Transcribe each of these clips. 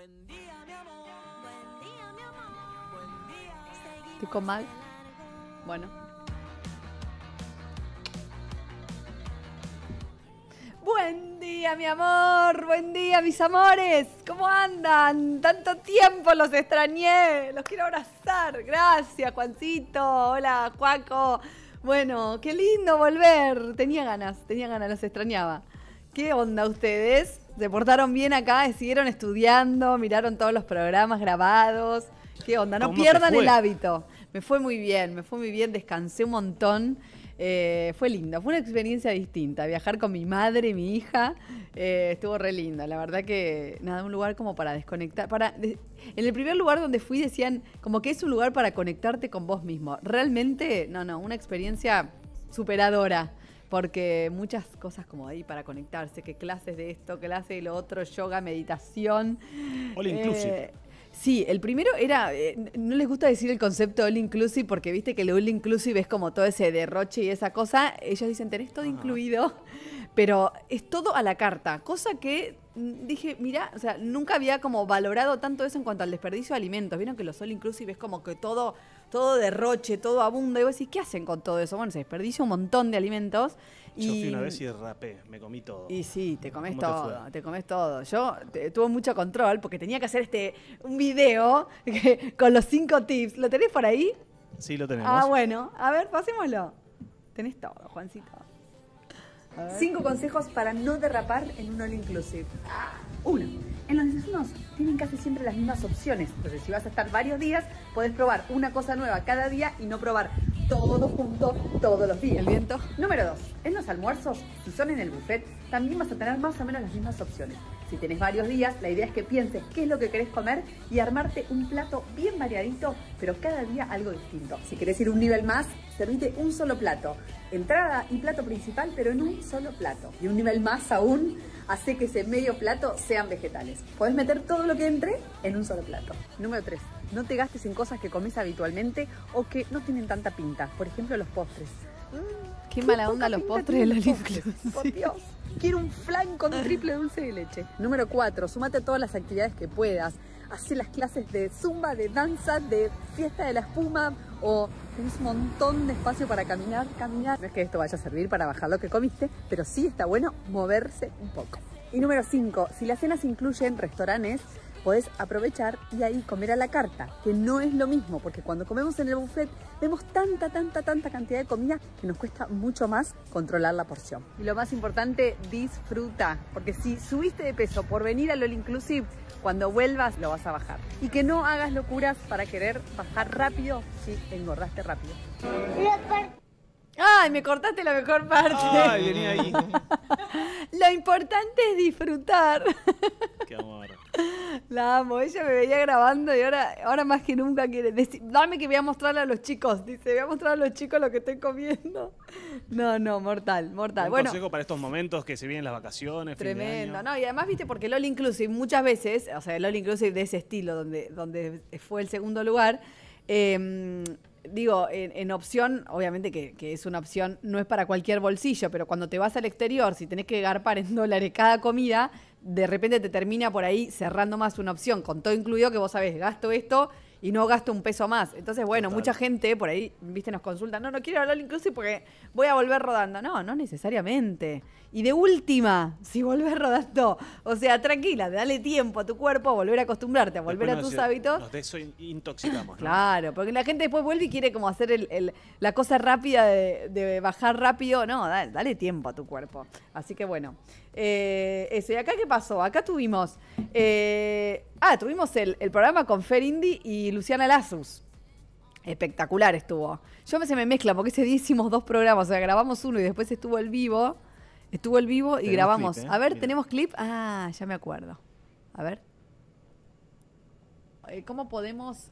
Buen día, mi amor. Buen día, mi amor. Buen día. Qué Bueno. Buen día, mi amor. Buen día, mis amores. ¿Cómo andan? Tanto tiempo los extrañé. Los quiero abrazar. Gracias, Juancito. Hola, Juaco. Bueno, qué lindo volver. Tenía ganas, tenía ganas, los extrañaba. ¿Qué onda ustedes? Se portaron bien acá, siguieron estudiando, miraron todos los programas grabados. ¿Qué onda? No pierdan el hábito. Me fue muy bien, me fue muy bien, descansé un montón. Eh, fue lindo, fue una experiencia distinta. Viajar con mi madre y mi hija eh, estuvo re linda. La verdad que, nada, un lugar como para desconectar. Para, en el primer lugar donde fui decían como que es un lugar para conectarte con vos mismo. Realmente, no, no, una experiencia superadora porque muchas cosas como ahí para conectarse, que clases de esto, clases de lo otro, yoga, meditación. All inclusive. Eh, sí, el primero era, eh, no les gusta decir el concepto all inclusive porque viste que el all inclusive es como todo ese derroche y esa cosa. Ellos dicen, tenés todo ah. incluido, pero es todo a la carta, cosa que mm, dije, mira, o sea, nunca había como valorado tanto eso en cuanto al desperdicio de alimentos. Vieron que los all inclusive es como que todo todo derroche, todo abunda. Y vos decís, ¿qué hacen con todo eso? Bueno, se desperdicia un montón de alimentos. Y... Yo fui una vez y rapé, me comí todo. Y sí, te comés todo, te, comés todo. Yo tuve mucho control porque tenía que hacer este un video con los cinco tips. ¿Lo tenés por ahí? Sí, lo tenemos. Ah, bueno, a ver, pasémoslo. Tenés todo, Juancito. Cinco consejos para no derrapar en un all inclusive. Uno en los desayunos tienen casi siempre las mismas opciones. Entonces, si vas a estar varios días, puedes probar una cosa nueva cada día y no probar todo junto todos los días. El viento. Número dos. En los almuerzos, si son en el buffet, también vas a tener más o menos las mismas opciones. Si tienes varios días, la idea es que pienses qué es lo que querés comer y armarte un plato bien variadito, pero cada día algo distinto. Si querés ir un nivel más, servite un solo plato. Entrada y plato principal, pero en un solo plato. Y un nivel más aún, hace que ese medio plato sean vegetales. Podés meter todo lo que entre en un solo plato. Número 3. No te gastes en cosas que comes habitualmente o que no tienen tanta pinta. Por ejemplo, los postres. qué, mm, mala onda los postres de los postres. Por Dios. Quiero un flan con triple dulce de leche. Número 4. Sumate a todas las actividades que puedas hacer las clases de zumba, de danza, de fiesta de la espuma o tenés un montón de espacio para caminar, caminar. No es que esto vaya a servir para bajar lo que comiste, pero sí está bueno moverse un poco. Y número 5, si las cenas incluyen restaurantes, puedes aprovechar y ahí comer a la carta, que no es lo mismo, porque cuando comemos en el buffet vemos tanta, tanta, tanta cantidad de comida que nos cuesta mucho más controlar la porción. Y lo más importante, disfruta, porque si subiste de peso por venir a All Inclusive, cuando vuelvas lo vas a bajar. Y que no hagas locuras para querer bajar rápido si engordaste rápido. Ay, me cortaste la mejor parte. Ay, vení ahí. Lo importante es disfrutar. Qué amor. La amo, ella me veía grabando y ahora, ahora más que nunca quiere decir, dame que voy a mostrarle a los chicos, dice, voy a mostrar a los chicos lo que estoy comiendo. No, no, mortal, mortal. Un bueno, consejo para estos momentos que se vienen las vacaciones. Tremendo, no, y además, viste, porque LOL Inclusive muchas veces, o sea, LOL Inclusive de ese estilo, donde, donde fue el segundo lugar, em, digo, en, opción, obviamente que, que, es una opción, no es para cualquier bolsillo, pero cuando te vas al exterior, si tenés que garpar en dólares cada comida, de repente te termina por ahí cerrando más una opción, con todo incluido que vos sabés, gasto esto y no gasto un peso más. Entonces, bueno, mucha gente por ahí, viste, nos consulta, no, no quiero hablar inclusive porque voy a volver rodando. No, no necesariamente. Y de última, si volver rodando, o sea, tranquila, dale tiempo a tu cuerpo a volver a acostumbrarte, a volver a tus eh, hábitos. Nos de eso intoxicamos, Claro, porque la gente después vuelve y quiere como hacer la cosa rápida de, bajar rápido. No, dale tiempo a tu cuerpo. Así que bueno. Eh, eso, ¿y acá qué pasó? Acá tuvimos. Eh, ah, tuvimos el, programa con Fer Indy y Luciana Lazus. Espectacular estuvo. Yo me se me mezcla porque ese día hicimos dos programas. O sea, grabamos uno y después estuvo el vivo. Estuvo el vivo y grabamos. ¿eh? A ver, ¿tenemos clip? Ah, ya me acuerdo. A ver. Eh, ¿Cómo podemos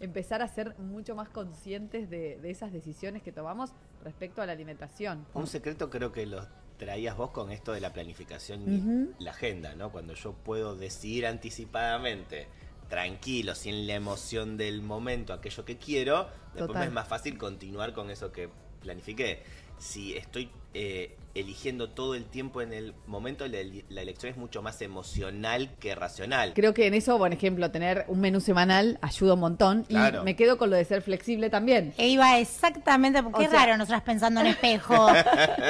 empezar a ser mucho más conscientes de, de esas decisiones que tomamos respecto a la alimentación? Un secreto creo que los traías vos con esto de la planificación y la agenda, ¿no? Cuando yo puedo decidir anticipadamente, tranquilo, sin la emoción del momento, aquello que quiero, después es más fácil continuar con eso que planifiqué si estoy eh, eligiendo todo el tiempo en el momento, la, la, elección es mucho más emocional que racional. Creo que en eso, por ejemplo, tener un menú semanal ayuda un montón. Y me quedo con lo de ser flexible también. E iba exactamente, porque raro nos estás pensando en espejo.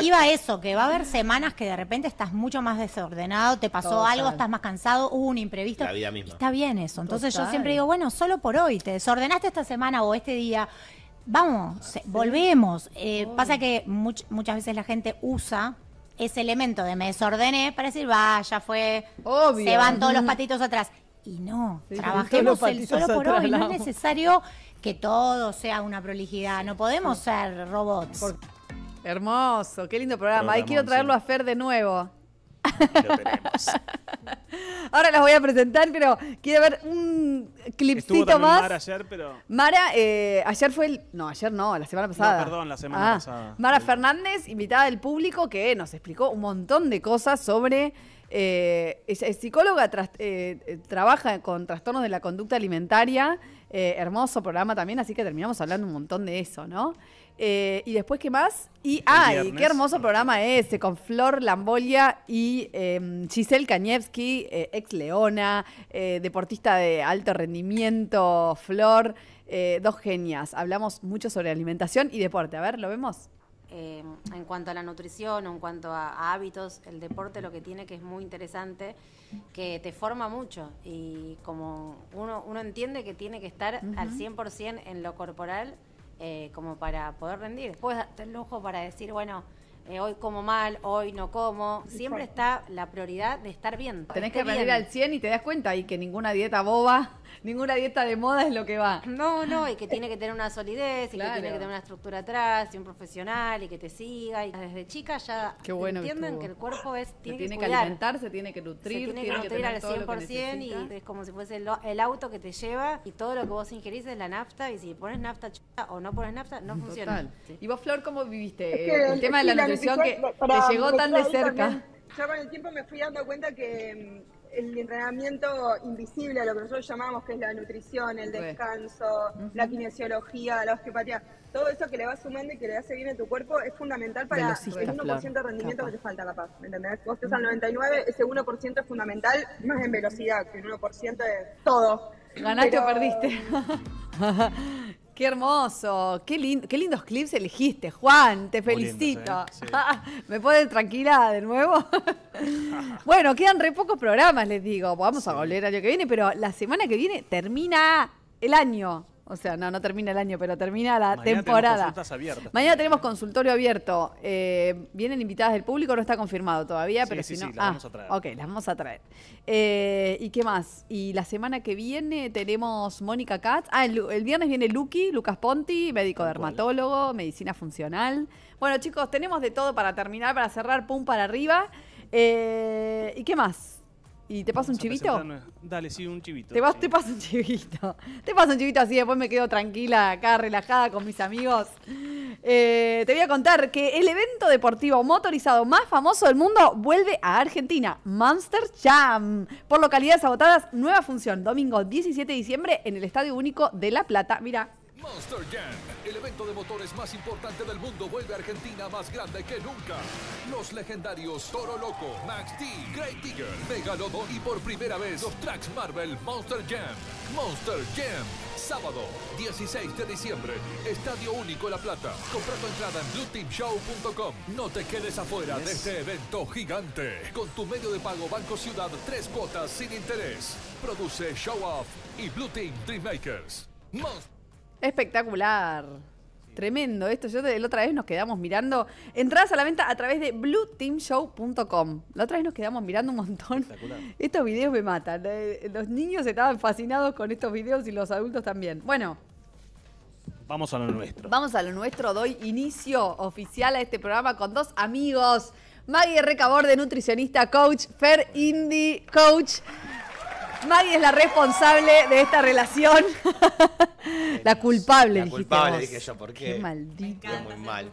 iba eso, que va a haber semanas que de repente estás mucho más desordenado, te pasó algo, estás más cansado, hubo un imprevisto. La vida misma. Está bien eso. Entonces yo siempre digo, bueno, solo por hoy, te desordenaste esta semana o este día vamos, ah, volvemos. Eh, pasa que muchas veces la gente usa ese elemento de me desordené para decir, vaya, fue, se van todos los mm. patitos atrás. Y no, trabajemos el solo por hoy. No es necesario que todo sea una prolijidad. No podemos ser robots. Hermoso, qué lindo programa. Ahí quiero traerlo a Fer de nuevo. Ahora las voy a presentar, pero quiero ver un clipcito más. Mara ayer, pero... Mara, eh, ayer fue el... No, ayer no, la semana pasada. perdón, la semana ah, pasada. Mara Fernández, invitada del público, que nos explicó un montón de cosas sobre... Eh, es, psicóloga, eh, eh, trabaja con trastornos de la conducta alimentaria. hermoso programa también, así que terminamos hablando un montón de eso, ¿no? Eh, y después, ¿qué más? Y, ay, qué hermoso ah. programa ese, con Flor Lambolia y em, eh, Giselle Kanievski, ex leona, eh, deportista de alto rendimiento, Flor, eh, dos genias. Hablamos mucho sobre alimentación y deporte. A ver, ¿lo vemos? Em, en cuanto a la nutrición en cuanto a, hábitos, el deporte lo que tiene que es muy interesante, que te forma mucho y como uno, uno entiende que tiene que estar al 100% en lo corporal, eh, como para poder rendir. Después darte el lujo para decir, bueno, eh, hoy como mal, hoy no como. Siempre está la prioridad de estar bien. Tenés que rendir al 100 y te das cuenta y que ninguna dieta boba ninguna dieta de moda es lo que va. No, no, y que tiene que tener una solidez, y que tiene que tener una estructura atrás, y un profesional, y que te siga. Y desde chica ya entienden que, el cuerpo es, tiene, tiene que, alimentarse, tiene que nutrir, tiene que nutrir al 100% y es como si fuese el, auto que te lleva y todo lo que vos ingerís es la nafta y si pones nafta chuta o no pones nafta, no funciona. ¿Y vos, Flor, cómo viviste eh, el tema de la nutrición que te llegó tan de cerca? Yo ya con el tiempo me fui dando cuenta que mm, el entrenamiento invisible, lo que nosotros llamamos que es la nutrición, el descanso, la kinesiología, la osteopatía, todo eso que le va sumando y que le hace bien a tu cuerpo es fundamental para el 1% de rendimiento que te falta, ¿Me ¿Entendés? Vos estás al 99, ese 1% es fundamental, más en velocidad, que el 1% es todo. Ganaste o perdiste. Qué hermoso, qué, qué lindos clips elegiste, Juan, te felicito. ¿eh? me puedes tranquila de nuevo? bueno, quedan re pocos programas, les digo. Vamos a volver al año que viene, pero la semana que viene termina el año. O sea, no, no termina el año, pero termina la temporada. Mañana tenemos consultorio abierto. Eh, ¿Vienen invitadas del público? No está confirmado todavía, pero si no. Sí, las vamos ah, a traer. Ok, las vamos a traer. Eh, ¿Y qué más? Y la semana que viene tenemos Mónica Katz. Ah, el, viernes viene Lucky, Lucas Ponti, médico dermatólogo, medicina funcional. Bueno, chicos, tenemos de todo para terminar, para cerrar, pum para arriba. Eh, ¿Y qué más? ¿Y te paso un chivito? Dale, sí, un chivito. ¿Te, vas, paso un chivito. Te paso un chivito así, después me quedo tranquila, acá relajada con mis amigos. Eh, te voy a contar que el evento deportivo motorizado más famoso del mundo vuelve a Argentina, Monster Jam. Por localidades agotadas, nueva función, domingo 17 de diciembre en el Estadio Único de La Plata. Mira, Monster Jam, el evento de motores más importante del mundo, vuelve a Argentina más grande que nunca. Los legendarios Toro Loco, Max T, Grey Tiger, Lobo y por primera vez los tracks Marvel Monster Jam. Monster Jam, sábado 16 de diciembre, Estadio Único La Plata. Compra tu entrada en blueteamshow.com. No te quedes afuera de este evento gigante. Con tu medio de pago Banco Ciudad, tres cuotas sin interés. Produce Show Off y Blue Team Dreammakers. Monster Espectacular. Tremendo esto. Yo la otra vez nos quedamos mirando. Entradas a la venta a través de blueteamshow.com. La otra vez nos quedamos mirando un montón. Estos videos me matan. Eh, los niños estaban fascinados con estos videos y los adultos también. Bueno. Vamos a lo nuestro. Vamos a lo nuestro. Doy inicio oficial a este programa con dos amigos. Maggie Recabor, de nutricionista, coach. Fer Indy, coach. Maggie es la responsable de esta relación. la culpable, La culpable, dije yo, ¿por qué? Qué maldito. Me mal.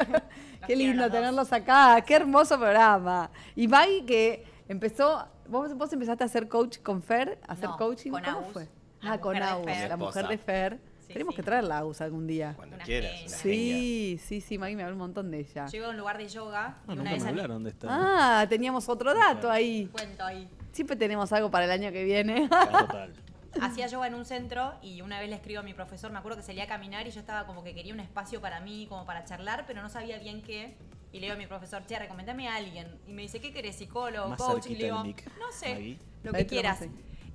qué lindo tenerlos acá. Qué hermoso programa. Y Maggie que empezó. Vos, empezaste a hacer coach con Fer, a hacer coaching. Con ¿Cómo fue? Ah, con Agus, la mujer de Fer. Tenemos que traerla a Agus algún día. Cuando quieras. sí, sí, sí, Maggie me habló un montón de ella. Yo a un lugar de yoga. No, ah, y una nunca vez me hablaron de Ah, teníamos otro dato ahí. Cuento ahí. Siempre tenemos algo para el año que viene. Total. Hacía yoga en un centro y una vez le escribo a mi profesor, me acuerdo que salía a caminar y yo estaba como que quería un espacio para mí, como para charlar, pero no sabía bien qué. Y le digo a mi profesor, che, recomendame a alguien. Y me dice, ¿qué querés? ¿Psicólogo? ¿Coach? Y no sé, lo que quieras.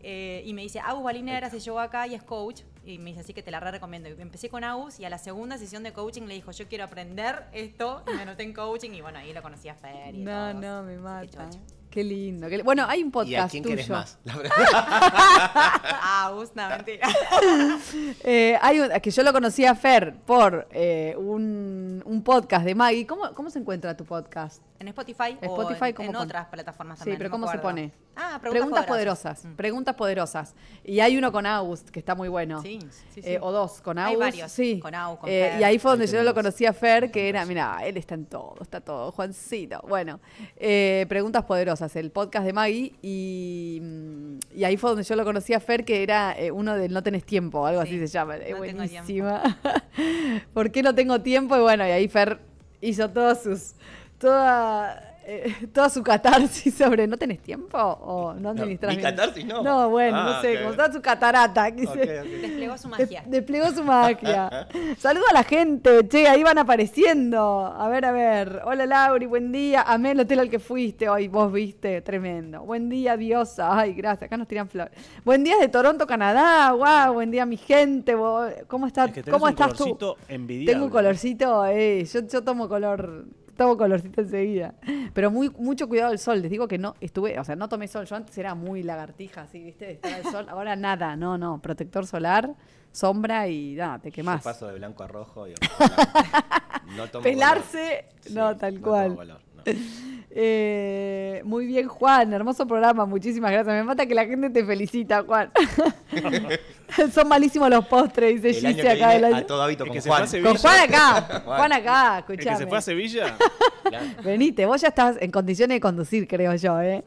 Eh, y me dice, Agus Balinera se llevó acá y es coach. Y me dice, así que te la re recomiendo. Y empecé con Agus y a la segunda sesión de coaching le dijo, yo quiero aprender esto. Y me anoté en coaching y bueno, ahí lo conocí a Fer No, no, me mata. Qué lindo. Bueno, hay un podcast. ¿Y a quién más? ah, una mentira. Eh, hay un, que yo lo conocí a Fer por eh, un, un, podcast de Maggie. ¿Cómo, ¿Cómo se encuentra tu podcast? En Spotify, o en, otras plataformas también. Sí, pero ¿cómo se pone? Ah, preguntas, poderosas. Mm. Preguntas poderosas. Y hay uno con August, que está muy bueno. Sí, sí, sí. Eh, o dos, con August. Hay varios, sí. con August, Y ahí fue donde yo lo conocí a Fer, que era, mira, él está en todo, está todo, Juancito. Bueno, preguntas poderosas, el podcast de Maggie. Y, ahí fue donde yo lo conocí a Fer, que era uno del No tenés tiempo, algo así se llama. No buenísima. ¿Por qué no tengo tiempo? Y bueno, y ahí Fer hizo todos sus eh, toda, su catarsis sobre ¿no tenés tiempo? ¿O no administras no, catarsis no? No, bueno, no ah, sé, como toda su catarata. Desplegó su magia. desplegó su magia. Saludo a la gente, che, ahí van apareciendo. A ver, a ver. Hola Lauri, buen día. Amén, el hotel al que fuiste hoy, vos viste, tremendo. Buen día, diosa. Ay, gracias, acá nos tiran flores. Buen día de Toronto, Canadá. Wow, buen día, mi gente. ¿Cómo, estás ¿cómo estás tú? Tengo un colorcito Tengo eh, colorcito, yo tomo color tomo colorcito enseguida. Pero muy, mucho cuidado del sol. Les digo que no estuve, o sea, no tomé sol. Yo antes era muy lagartija, así, ¿viste? sol. Ahora nada, no, no. Protector solar, sombra y nada, te quemás. Yo paso de blanco a rojo no Pelarse, no, tal cual. Eh, muy bien, Juan. Hermoso programa. Muchísimas gracias. Me mata que la gente te felicita, Juan. Son malísimos los postres, dice Gise acá del A todo hábito con, Juan. con Juan acá. Juan acá, escuchame. que se fue a Sevilla? Venite, vos ya estás en condiciones de conducir, creo yo, ¿eh?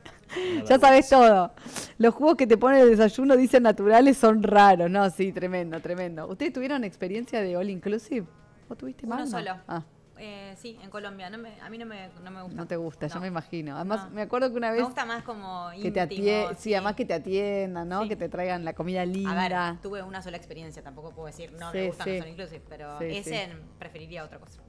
ya sabes todo. Los jugos que te ponen el desayuno, dicen naturales, son raros. No, sí, tremendo, tremendo. ¿Ustedes tuvieron experiencia de All Inclusive? ¿Vos tuviste más? no solo. Ah. Eh, sí, en Colombia. No a mí no me, no me gusta. No te gusta, yo me imagino. Además, me acuerdo que una vez. Me gusta más como íntimo, te sí. además que te atiendan, ¿no? Que te traigan la comida linda. A ver, tuve una sola experiencia, tampoco puedo decir, no me gusta los son inclusive, pero ese preferiría otra cosa.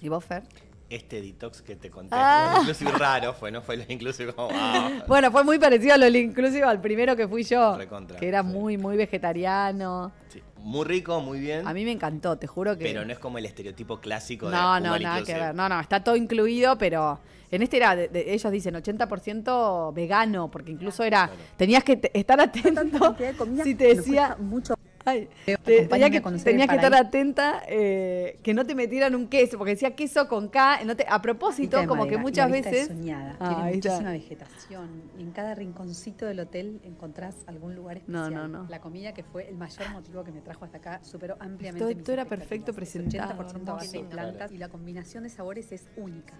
¿Y vos, Fer? este detox que te conté. Ah. Inclusive raro fue, ¿no? Fue lo inclusive como. Ah. Bueno, fue muy parecido a lo inclusive al primero que fui yo. que era muy, muy vegetariano. Sí. Muy rico, muy bien. A mí me encantó, te juro que. Pero no es como el estereotipo clásico no, de. No, no, nada que ver. No, no, está todo incluido, pero en este era, ellos dicen 80% vegano, porque incluso era. Tenías que estar atento. Si te decía. Mucho. Ay, que, estar atenta eh, que no te metieran un queso, porque decía queso con K. a propósito, como que muchas veces. soñada, ah, vegetación. Y en cada rinconcito del hotel encontrás algún lugar especial. La comida, que fue el mayor motivo que me trajo hasta acá, superó ampliamente. Todo, era perfecto presentado. 80% de plantas y la combinación de sabores es única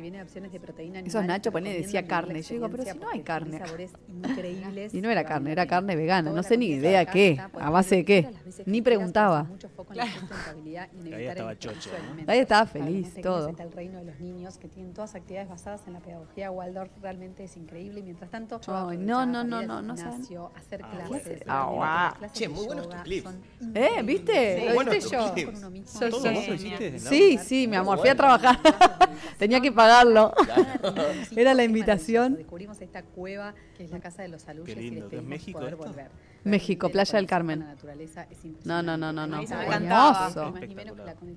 si bien hay opciones de proteína animal, Eso Nacho pone decía carne. Yo digo, pero si no hay carne. Sabores increíbles. y no era carne, era carne vegana. No sé ni idea qué, pues, a base de qué. Ni preguntaba. Mucho foco en la y Ahí estaba chocho. Ahí estaba feliz, todo. Está el reino de los niños que tienen todas actividades basadas en la pedagogía Waldorf. Realmente es increíble. Y mientras tanto, no, no, no, no, no Nació hacer ah, clases. Ah, che, muy buenos tus clips. ¿Eh? ¿Viste? Lo hice yo. Sí, sí, mi amor. Fui a trabajar. Tenía que pagar Era la invitación. Descubrimos esta cueva, que es la casa de los aluches. Qué y México, poder volver. México, Playa del Carmen. La naturaleza es no, no, no, no, no. Hermoso.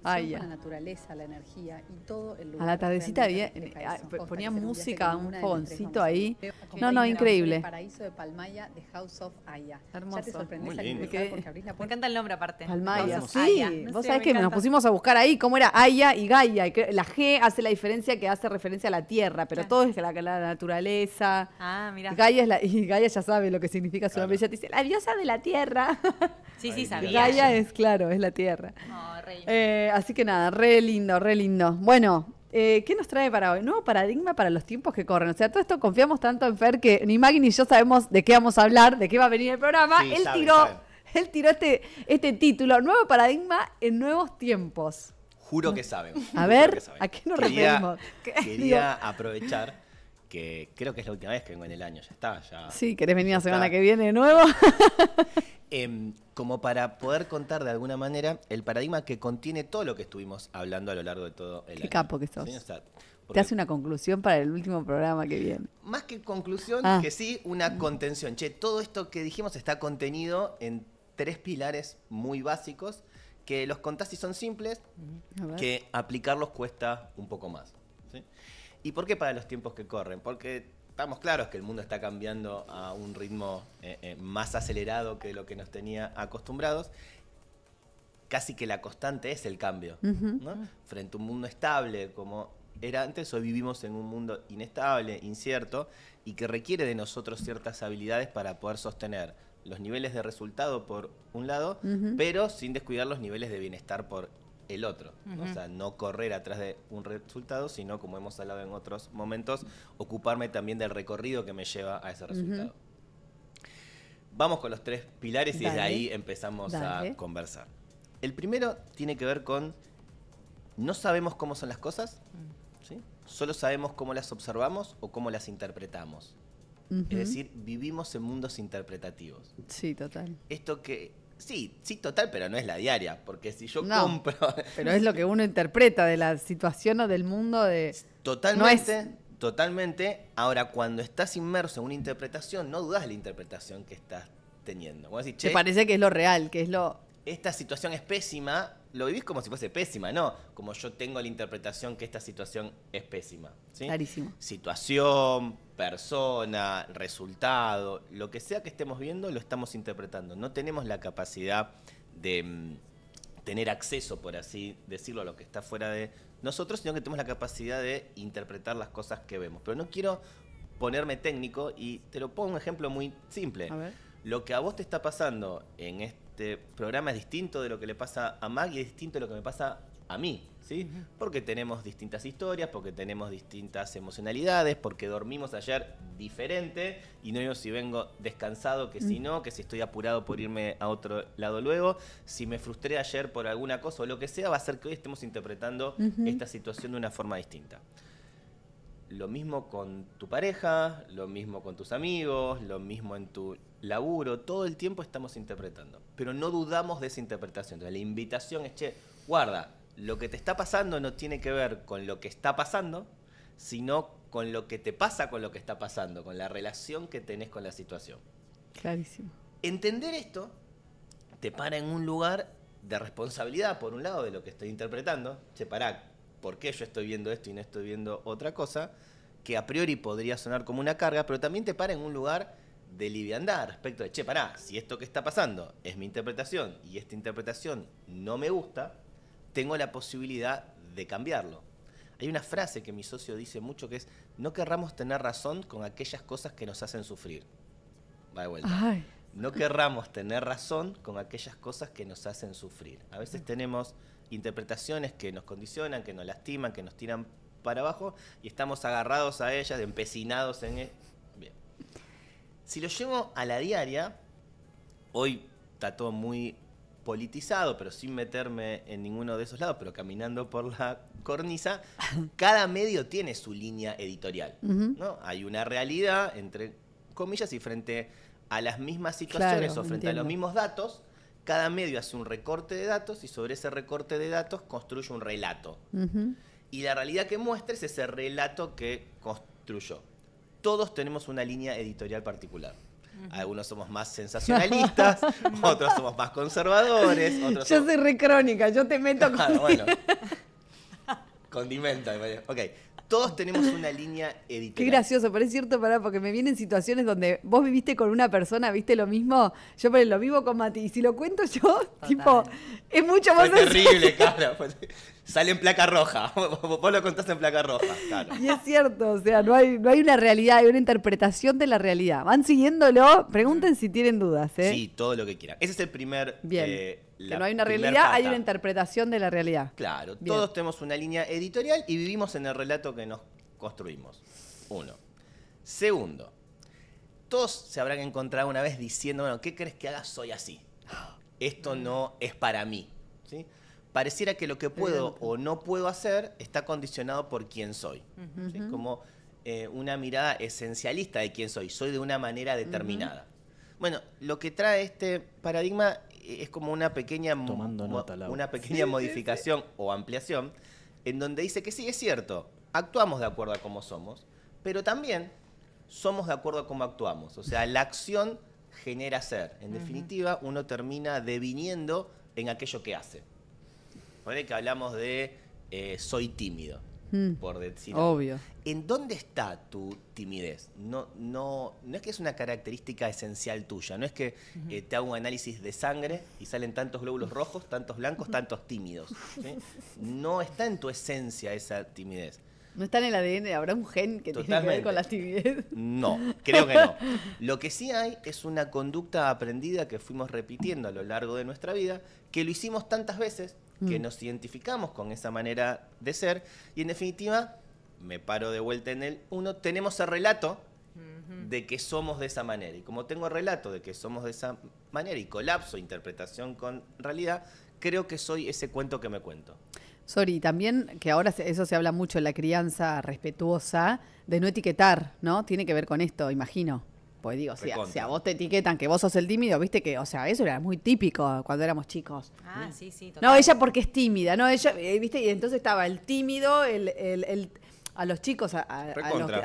Ay, naturaleza, la energía y todo el lugar. A la tardecita este ah, ponía música, un, fogoncito ahí. No, no, increíble. Paraíso de Palmaya de House of Aya. Hermoso. Me encanta el nombre aparte. Palmaya, sí. Vos sabés que nos pusimos a buscar ahí cómo era Aya y Gaia. La G hace la diferencia que hace referencia a la tierra, pero todo es la, la naturaleza. Ah, mira. Gaia es la, y Gaia ya sabe lo que significa su nombre. te dice, diosa de la tierra. Sí, sí, sabía. Gaia es, claro, es la tierra. Eh, así que nada, re lindo, re lindo. Bueno, eh, ¿qué nos trae para hoy? Nuevo paradigma para los tiempos que corren. O sea, todo esto confiamos tanto en Fer que ni Maggie ni yo sabemos de qué vamos a hablar, de qué va a venir el programa. él, tiró, tiró este, este, título, Nuevo paradigma en nuevos tiempos. Juro que saben. A ver, ¿a qué nos referimos? Quería aprovechar que creo que es la última vez que vengo en el año, ya está. Ya, sí, ¿querés venir la semana que viene de nuevo? Em, como para poder contar de alguna manera el paradigma que contiene todo lo que estuvimos hablando a lo largo de todo el Qué capo que sos. Te hace una conclusión para el último programa que viene. Más que conclusión, ah. que sí, una contención. Che, todo esto que dijimos está contenido en tres pilares muy básicos que los contás y son simples, que aplicarlos cuesta un poco más. ¿Y por qué para los tiempos que corren? Porque estamos claros que el mundo está cambiando a un ritmo eh, eh, más acelerado que lo que nos tenía acostumbrados. Casi que la constante es el cambio, Frente a un mundo estable como era antes, hoy vivimos en un mundo inestable, incierto, y que requiere de nosotros ciertas habilidades para poder sostener los niveles de resultado por un lado, pero sin descuidar los niveles de bienestar por el otro. O sea, no correr atrás de un resultado, sino, como hemos hablado en otros momentos, ocuparme también del recorrido que me lleva a ese resultado. Vamos con los tres pilares y desde ahí empezamos a conversar. El primero tiene que ver con no sabemos cómo son las cosas, mm. ¿sí? solo sabemos cómo las observamos o cómo las interpretamos. Es decir, vivimos en mundos interpretativos. Sí, total. Esto que Sí, sí, total, pero no es la diaria, porque si yo no, compro... Pero es lo que uno interpreta de la situación o del mundo de... Totalmente, totalmente. Ahora, cuando estás inmerso en una interpretación, no dudas la interpretación que estás teniendo. Te parece que es lo real, que es lo esta situación es pésima, lo vivís como si fuese pésima, no, como yo tengo la interpretación que esta situación es pésima. Clarísimo. Situación, persona, resultado, lo que sea que estemos viendo, lo estamos interpretando. No tenemos la capacidad de mm, tener acceso, por así decirlo, a lo que está fuera de nosotros, sino que tenemos la capacidad de interpretar las cosas que vemos. Pero no quiero ponerme técnico y te lo pongo un ejemplo muy simple. A ver. Lo que a vos te está pasando en este este programa es distinto de lo que le pasa a Maggie, y es distinto de lo que me pasa a mí, ¿sí? Porque tenemos distintas historias, porque tenemos distintas emocionalidades, porque dormimos ayer diferente y no digo si vengo descansado, que si mm. no, que si estoy apurado por irme a otro lado luego, si me frustré ayer por alguna cosa o lo que sea, va a ser que hoy estemos interpretando esta situación de una forma distinta. Lo mismo con tu pareja, lo mismo con tus amigos, lo mismo en tu laburo, todo el tiempo estamos interpretando. Pero no dudamos de esa interpretación. Entonces, la invitación es, che, guarda, lo que te está pasando no tiene que ver con lo que está pasando, sino con lo que te pasa con lo que está pasando, con la relación que tenés con la situación. Clarísimo. Entender esto te para en un lugar de responsabilidad, por un lado, de lo que estoy interpretando. Che, para ¿por qué yo estoy viendo esto y no estoy viendo otra cosa? Que a priori podría sonar como una carga, pero también te para en un lugar de liviandad respecto de, che, pará, si esto que está pasando es mi interpretación y esta interpretación no me gusta, tengo la posibilidad de cambiarlo. Hay una frase que mi socio dice mucho que es, no querramos tener razón con aquellas cosas que nos hacen sufrir. Va de vuelta. No querramos tener razón con aquellas cosas que nos hacen sufrir. A veces mm. tenemos interpretaciones que nos condicionan, que nos lastiman, que nos tiran para abajo y estamos agarrados a ellas, empecinados en, e-, si lo llevo a la diaria, hoy está todo muy politizado, pero sin meterme en ninguno de esos lados, pero caminando por la cornisa, cada medio tiene su línea editorial. ¿no? Hay una realidad, entre comillas, y frente a las mismas situaciones o frente a los mismos datos, cada medio hace un recorte de datos y sobre ese recorte de datos construye un relato. Y la realidad que muestra es ese relato que construyó todos tenemos una línea editorial particular. Algunos somos más sensacionalistas, otros somos más conservadores. Otros yo soy re crónica, yo te meto con. bueno. Condimenta, ok. Todos tenemos una línea editorial. Qué gracioso, pero es cierto, para porque me vienen situaciones donde vos viviste con una persona, viste lo mismo, yo lo vivo con Mati, y si lo cuento yo, tipo, es mucho más... Fue terrible, cara sale en placa roja. Vos lo contaste en placa roja, claro. Y es cierto, o sea, no hay, no hay una realidad, hay una interpretación de la realidad. Van siguiéndolo, pregunten si tienen dudas, ¿eh? Sí, todo lo que quieran. Ese es el primer... Bien. Eh, que no hay una realidad, hay una interpretación de la realidad. Claro, todos tenemos una línea editorial y vivimos en el relato que nos construimos. Uno. Segundo, todos se habrán encontrado una vez diciendo, bueno, ¿qué crees que haga? Soy así. Esto no es para mí. ¿Sí? pareciera que lo que puedo o no puedo hacer está condicionado por quién soy. Es Como eh, una mirada esencialista de quién soy, soy de una manera determinada. Bueno, lo que trae este paradigma eh, es como una pequeña, una pequeña modificación o ampliación en donde dice que sí, es cierto, actuamos de acuerdo a cómo somos, pero también somos de acuerdo a cómo actuamos. O sea, la acción genera ser. En definitiva, uno termina deviniendo en aquello que hace. Ponele que hablamos de eh, soy tímido, mm. por decirlo. Obvio. ¿En dónde está tu timidez? No, no, no es que es una característica esencial tuya, no es que eh, te hago un análisis de sangre y salen tantos glóbulos rojos, tantos blancos, tantos tímidos. No está en tu esencia esa timidez. No está en el ADN, habrá un gen que tiene que ver con la timidez. No, creo que no. Lo que sí hay es una conducta aprendida que fuimos repitiendo a lo largo de nuestra vida, que lo hicimos tantas veces que mm. nos identificamos con esa manera de ser. Y en definitiva, me paro de vuelta en el uno, tenemos el relato de que somos de esa manera. Y como tengo el relato de que somos de esa manera y colapso interpretación con realidad, creo que soy ese cuento que me cuento. Sorry, también que ahora eso se habla mucho en la crianza respetuosa, de no etiquetar, ¿no? Tiene que ver con esto, imagino. Pues digo, si a, vos te etiquetan que vos sos el tímido, viste que, o sea, eso era muy típico cuando éramos chicos. Ah, sí, sí. Total. No, ella porque es tímida, no, ella, eh, viste, y entonces estaba el tímido, el, a los chicos, a,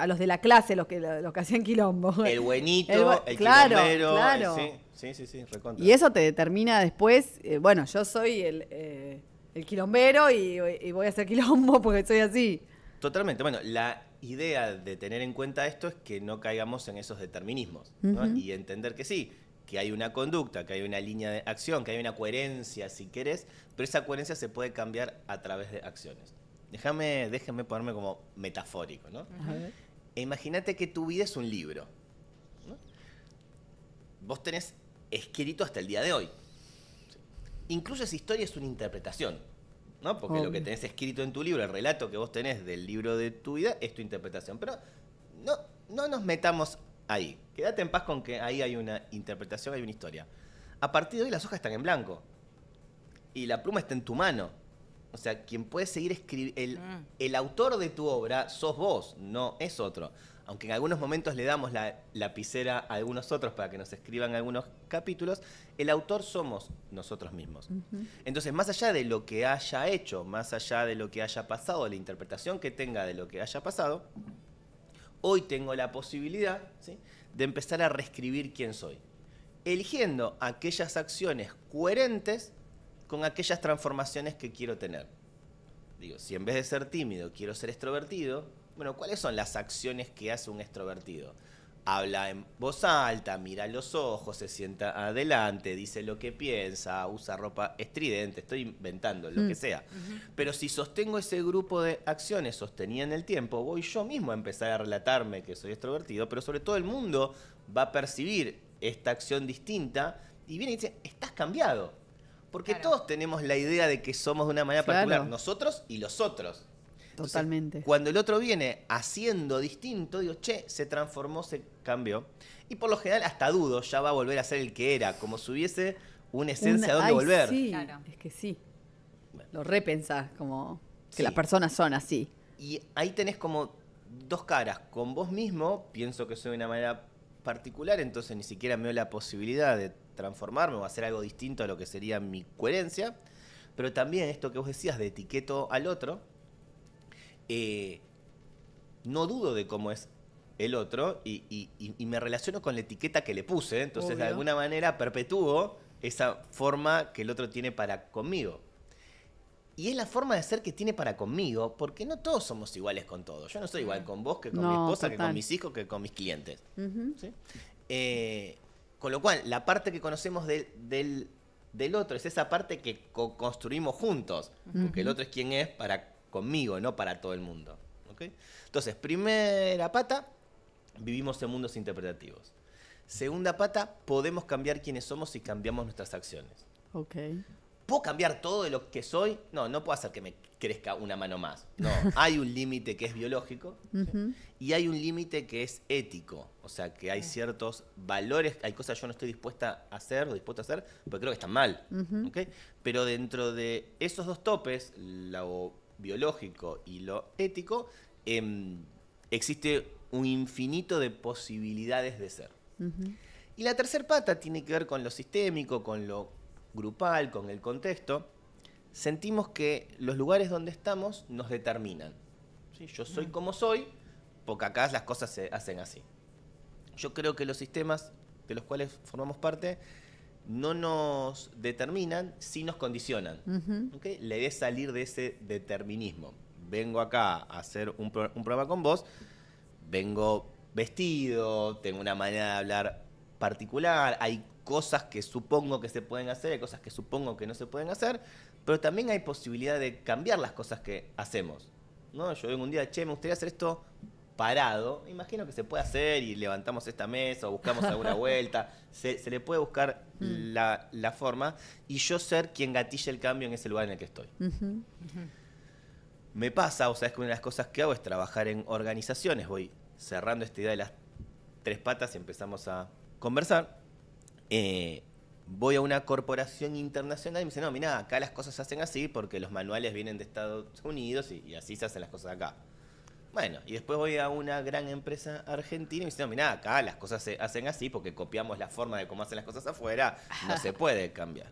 los, de la clase, los que, los que hacían quilombo. El buenito, el, quilombero. Eh, claro, claro. sí, sí, sí, recontra. Y eso te determina después, eh, bueno, yo soy el, quilombero y, y, voy a hacer quilombo porque soy así. Totalmente, bueno, la idea de tener en cuenta esto es que no caigamos en esos determinismos y entender que sí, que hay una conducta, que hay una línea de acción, que hay una coherencia, si querés, pero esa coherencia se puede cambiar a través de acciones. Déjame, déjame ponerme como metafórico, ¿no? E imagínate que tu vida es un libro. Vos tenés escrito hasta el día de hoy. Incluso esa historia es una interpretación. ¿no? Porque lo que tenés escrito en tu libro, el relato que vos tenés del libro de tu vida, es tu interpretación. Pero no, no nos metamos ahí. Quédate en paz con que ahí hay una interpretación, hay una historia. A partir de hoy las hojas están en blanco. Y la pluma está en tu mano. O sea, quien puede seguir escribiendo. El, mm. el autor de tu obra sos vos, no es otro aunque en algunos momentos le damos la lapicera a algunos otros para que nos escriban algunos capítulos, el autor somos nosotros mismos. Entonces, más allá de lo que haya hecho, más allá de lo que haya pasado, de la interpretación que tenga de lo que haya pasado, hoy tengo la posibilidad de empezar a reescribir quién soy, eligiendo aquellas acciones coherentes con aquellas transformaciones que quiero tener. Digo, si en vez de ser tímido quiero ser extrovertido, bueno, ¿cuáles son las acciones que hace un extrovertido? Habla en voz alta, mira los ojos, se sienta adelante, dice lo que piensa, usa ropa estridente, estoy inventando, lo que mm. sea. Pero si sostengo ese grupo de acciones sostenía en el tiempo, voy yo mismo a empezar a relatarme que soy extrovertido, pero sobre todo el mundo va a percibir esta acción distinta y viene y dice, estás cambiado. Porque todos tenemos la idea de que somos de una manera particular, nosotros y los otros. Totalmente. cuando el otro viene haciendo distinto, digo, che, se transformó, se cambió. Y por lo general, hasta dudo, ya va a volver a ser el que era, como si hubiese una esencia a donde volver. Sí, claro. es que sí. Lo repensás, como que las personas son así. Y ahí tenés como dos caras. Con vos mismo, pienso que soy de una manera particular, entonces ni siquiera me dio la posibilidad de transformarme o hacer algo distinto a lo que sería mi coherencia. Pero también esto que vos decías de etiqueto al otro, eh, no dudo de cómo es el otro y, me relaciono con la etiqueta que le puse. ¿eh? Entonces, de alguna manera, perpetúo esa forma que el otro tiene para conmigo. Y es la forma de ser que tiene para conmigo, porque no todos somos iguales con todos. Yo no soy igual con vos que con mi esposa, que con mis hijos, que con mis clientes. Eh, con lo cual, la parte que conocemos del, otro es esa parte que construimos juntos, porque el otro es quien es para conmigo, no para todo el mundo. Entonces, primera pata, vivimos en mundos interpretativos. Segunda pata, podemos cambiar quiénes somos si cambiamos nuestras acciones. ¿Ok? ¿Puedo cambiar todo de lo que soy? No, no puedo hacer que me crezca una mano más. No, hay un límite que es biológico y hay un límite que es ético. O sea, que hay ciertos valores, hay cosas que yo no estoy dispuesta a hacer o dispuesta a hacer, porque creo que están mal. Pero dentro de esos dos topes, la biológico y lo ético, em, existe un infinito de posibilidades de ser. Y la tercera pata tiene que ver con lo sistémico, con lo grupal, con el contexto. Sentimos que los lugares donde estamos nos determinan. Yo soy como soy, porque acá las cosas se hacen así. Yo creo que los sistemas de los cuales formamos parte no nos determinan, sí nos condicionan. ¿Okay? La idea es salir de ese determinismo. Vengo acá a hacer un, programa con vos, vengo vestido, tengo una manera de hablar particular, hay cosas que supongo que se pueden hacer, hay cosas que supongo que no se pueden hacer, pero también hay posibilidad de cambiar las cosas que hacemos. ¿no? Yo vengo un día, che, me gustaría hacer esto parado, imagino que se puede hacer y levantamos esta mesa o buscamos alguna vuelta, se, le puede buscar mm. la, forma y yo ser quien gatille el cambio en ese lugar en el que estoy. Me pasa, o sea, es que una de las cosas que hago es trabajar en organizaciones, voy cerrando esta idea de las tres patas y empezamos a conversar. Eh, voy a una corporación internacional y me dicen, no, mira, acá las cosas se hacen así porque los manuales vienen de Estados Unidos y, y así se hacen las cosas acá. Bueno, y después voy a una gran empresa argentina y me dicen, acá las cosas se hacen así porque copiamos la forma de cómo hacen las cosas afuera, no se puede cambiar.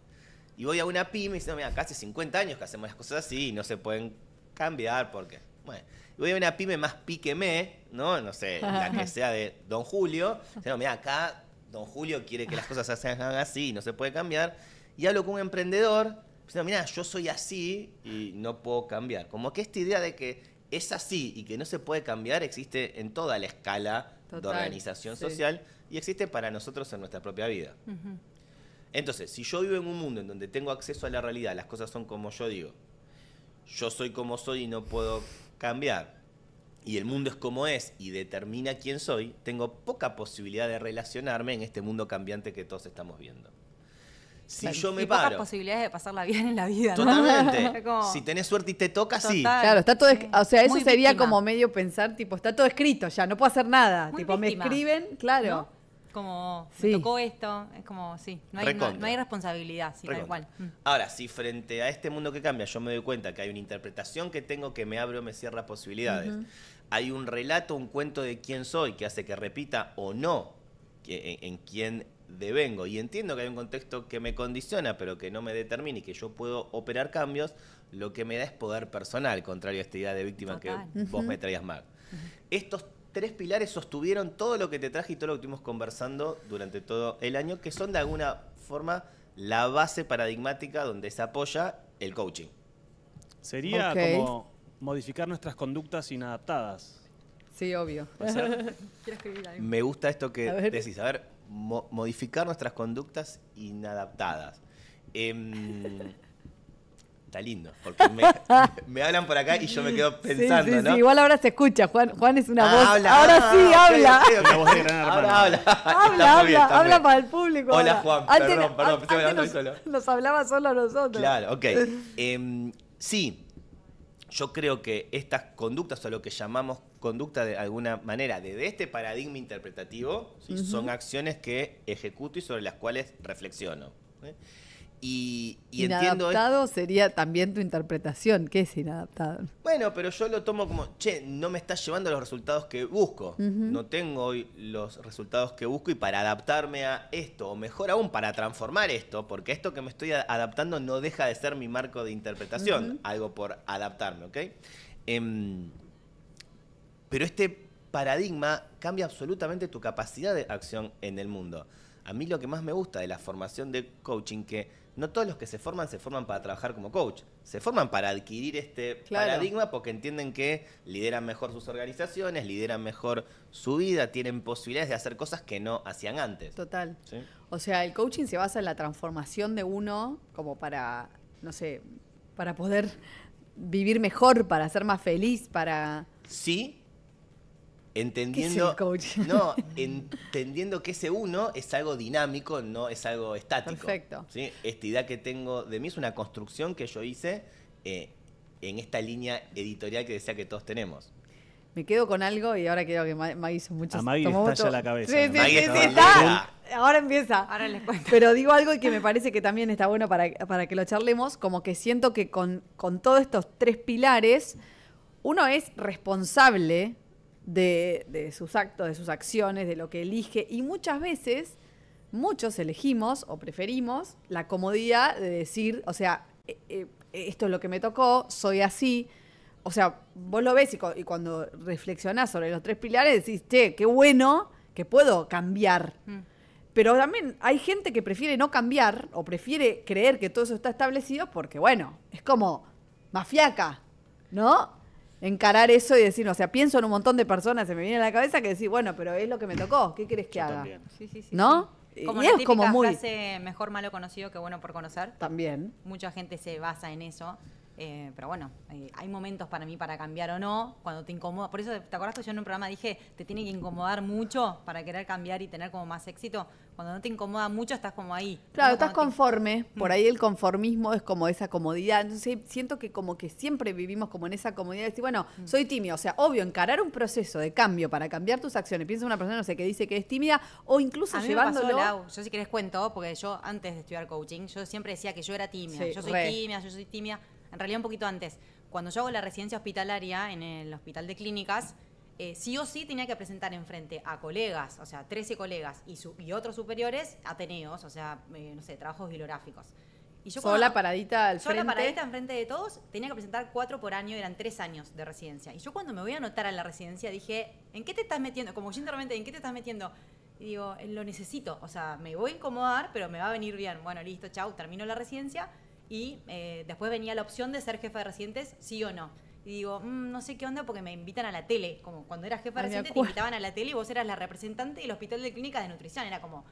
Y voy a una pyme y me dicen, acá hace 50 años que hacemos las cosas así y no se pueden cambiar porque... Bueno, y voy a una pyme más píqueme, ¿no? No sé, la que sea de Don Julio. Dicen, no, acá Don Julio quiere que las cosas se hagan así y no se puede cambiar. Y hablo con un emprendedor diciendo, mira, yo soy así y no puedo cambiar. Como que esta idea de que es así y que no se puede cambiar existe en toda la escala de organización social y existe para nosotros en nuestra propia vida. Entonces, si yo vivo en un mundo en donde tengo acceso a la realidad, las cosas son como yo digo, yo soy como soy y no puedo cambiar, y el mundo es como es y determina quién soy, tengo poca posibilidad de relacionarme en este mundo cambiante que todos estamos viendo si yo me y paro. posibilidades de pasarla bien en la vida. Totalmente. Si tenés suerte y te toca, sí. Claro, está todo. O sea, eso sería como medio pensar, tipo, está todo escrito ya, no puedo hacer nada. tipo, me escriben, claro. Como, se tocó esto, es como, sí, no hay, responsabilidad, sí, mm. Ahora, si frente a este mundo que cambia yo me doy cuenta que hay una interpretación que tengo que me abre o me cierra posibilidades, hay un relato, un cuento de quién soy que hace que repita o no que en quién vengo y entiendo que hay un contexto que me condiciona, pero que no me determina y que yo puedo operar cambios, lo que me da es poder personal, contrario a esta idea de víctima que vos me traías, Mag. Estos tres pilares sostuvieron todo lo que te traje y todo lo que estuvimos conversando durante todo el año, que son de alguna forma la base paradigmática donde se apoya el coaching. Sería como modificar nuestras conductas inadaptadas. Sí, obvio. Me gusta esto que decís. A ver, modificar nuestras conductas inadaptadas. Em, está lindo, porque me, hablan por acá y yo me quedo pensando, ¿no? igual ahora se escucha, Juan, Juan es una voz. ahora sí habla. habla. habla, habla, para el público. Hola Juan, antes, perdón, perdón, antes nos, Nos hablaba solo a nosotros. Claro, ok. Em, sí, yo creo que estas conductas o lo que llamamos conducta de alguna manera desde este paradigma interpretativo, son acciones que ejecuto y sobre las cuales reflexiono. Y, y inadaptado sería también tu interpretación. ¿Qué es inadaptado? Bueno, pero yo lo tomo como, che, no me estás llevando los resultados que busco. No tengo los resultados que busco y para adaptarme a esto, o mejor aún, para transformar esto, porque esto que me estoy adaptando no deja de ser mi marco de interpretación. Algo por adaptarme, ¿ok? Em, pero este paradigma cambia absolutamente tu capacidad de acción en el mundo. A mí lo que más me gusta de la formación de coaching que no todos los que se forman se forman para trabajar como coach, se forman para adquirir este paradigma porque entienden que lideran mejor sus organizaciones, lideran mejor su vida, tienen posibilidades de hacer cosas que no hacían antes. Total. O sea, el coaching se basa en la transformación de uno como para, no sé, para poder vivir mejor, para ser más feliz, para... Sí, Entendiendo, No, entendiendo que ese uno es algo dinámico, no es algo estático. Perfecto. ¿sí? Esta idea que tengo de mí es una construcción que yo hice eh, en esta línea editorial que decía que todos tenemos. Me quedo con algo y ahora creo que Maggie hizo cosas. A Maggie estalla la cabeza. está. Ahora empieza. Pero digo algo que me parece que también está bueno para, que lo charlemos, como que siento que con, con todos estos tres pilares, uno es responsable de, sus actos, de sus acciones, de lo que elige. Y muchas veces, muchos elegimos o preferimos la comodidad de decir, o sea, e, e, esto es lo que me tocó, soy así. O sea, vos lo ves y, cuando reflexionás sobre los tres pilares decís, che, qué bueno que puedo cambiar. Mm. Pero también hay gente que prefiere no cambiar o prefiere creer que todo eso está establecido porque, bueno, es como mafiaca, ¿no? encarar eso y decir, o sea, pienso en un montón de personas, se me viene a la cabeza que decir, bueno, pero es lo que me tocó, ¿qué quieres que haga? Sí, sí, sí. ¿No? Como y es como muy... mejor malo conocido que bueno por conocer. También. Mucha gente se basa en eso. Eh, pero bueno, eh, hay momentos para mí para cambiar o no, cuando te incomoda. Por eso, ¿te acuerdas que yo en un programa dije, te tiene que incomodar mucho para querer cambiar y tener como más éxito? Cuando no te incomoda mucho, estás como ahí. Claro, estás conforme. Mm. Por ahí el conformismo es como esa comodidad. Entonces, siento que como que siempre vivimos como en esa comodidad de decir, bueno, mm. soy tímido. O sea, obvio, encarar un proceso de cambio para cambiar tus acciones. Piensa una persona, no sé, que dice que es tímida o incluso a mí llevándolo... Me pasó, Yo si cuento, porque yo antes de estudiar coaching, yo siempre decía que yo era tímida. yo soy tímida, yo soy tímida en realidad un poquito antes, cuando yo hago la residencia hospitalaria en el hospital de clínicas, eh, sí o sí tenía que presentar enfrente a colegas, o sea, 13 colegas y, otros superiores, ateneos, o sea, eh, no sé, trabajos bibliográficos. Y yo sola paradita al frente. Sola paradita enfrente de todos, tenía que presentar cuatro por año, eran tres años de residencia. Y yo cuando me voy a anotar a la residencia dije, ¿en qué te estás metiendo? Como yo realmente, ¿en qué te estás metiendo? Y digo, lo necesito, o sea, me voy a incomodar, pero me va a venir bien. Bueno, listo, chau, termino la residencia y eh, después venía la opción de ser jefa de residentes, sí o no. Y digo, mm, no sé qué onda porque me invitan a la tele. Como cuando eras jefa de residentes te invitaban a la tele y vos eras la representante del hospital de clínicas de nutrición. Era como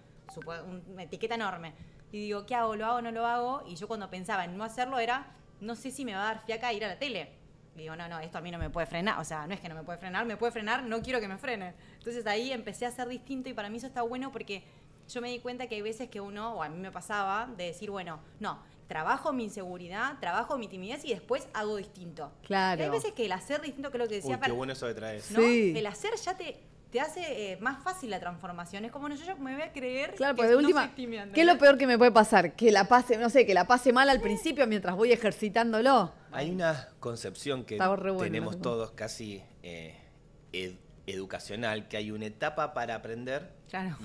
una etiqueta enorme. Y digo, ¿qué hago? ¿Lo hago? ¿No lo hago? Y yo cuando pensaba en no hacerlo era, no sé si me va a dar fiaca ir a la tele. Y digo, no, no, esto a mí no me puede frenar. O sea, no es que no me puede frenar, me puede frenar, no quiero que me frene. Entonces ahí empecé a ser distinto y para mí eso está bueno porque yo me di cuenta que hay veces que uno, o a mí me pasaba, de decir, bueno, no, trabajo mi inseguridad, trabajo mi timidez y después hago distinto. Claro. hay veces que el hacer distinto, creo que decía. Uy, qué bueno eso que traes. ¿no? El hacer ya te, hace eh, más fácil la transformación. Es como, no, yo, me voy a creer. Claro, porque de última. ¿Qué es lo peor que me puede pasar? Que la pase, no sé, que la pase mal al principio mientras voy ejercitándolo. Hay una concepción que tenemos todos casi eh, educacional, que hay una etapa para aprender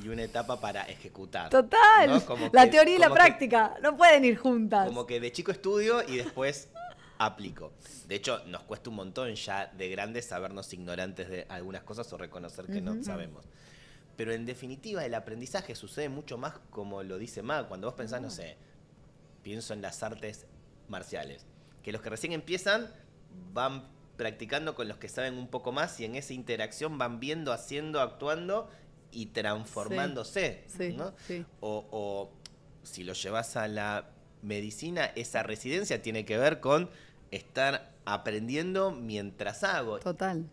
y una etapa para ejecutar. Total. la teoría y la práctica no pueden ir juntas. Como que de chico estudio y después aplico. De hecho, nos cuesta un montón ya de grandes sabernos ignorantes de algunas cosas o reconocer que no sabemos. Pero en definitiva, el aprendizaje sucede mucho más como lo dice Mag. Cuando vos pensás, no ah. sé, pienso en las artes marciales, que los que recién empiezan van practicando con los que saben un poco más y en esa interacción van viendo, haciendo, actuando y transformándose. Sí, O, si lo llevas a la medicina, esa residencia tiene que ver con estar aprendiendo mientras hago. Total.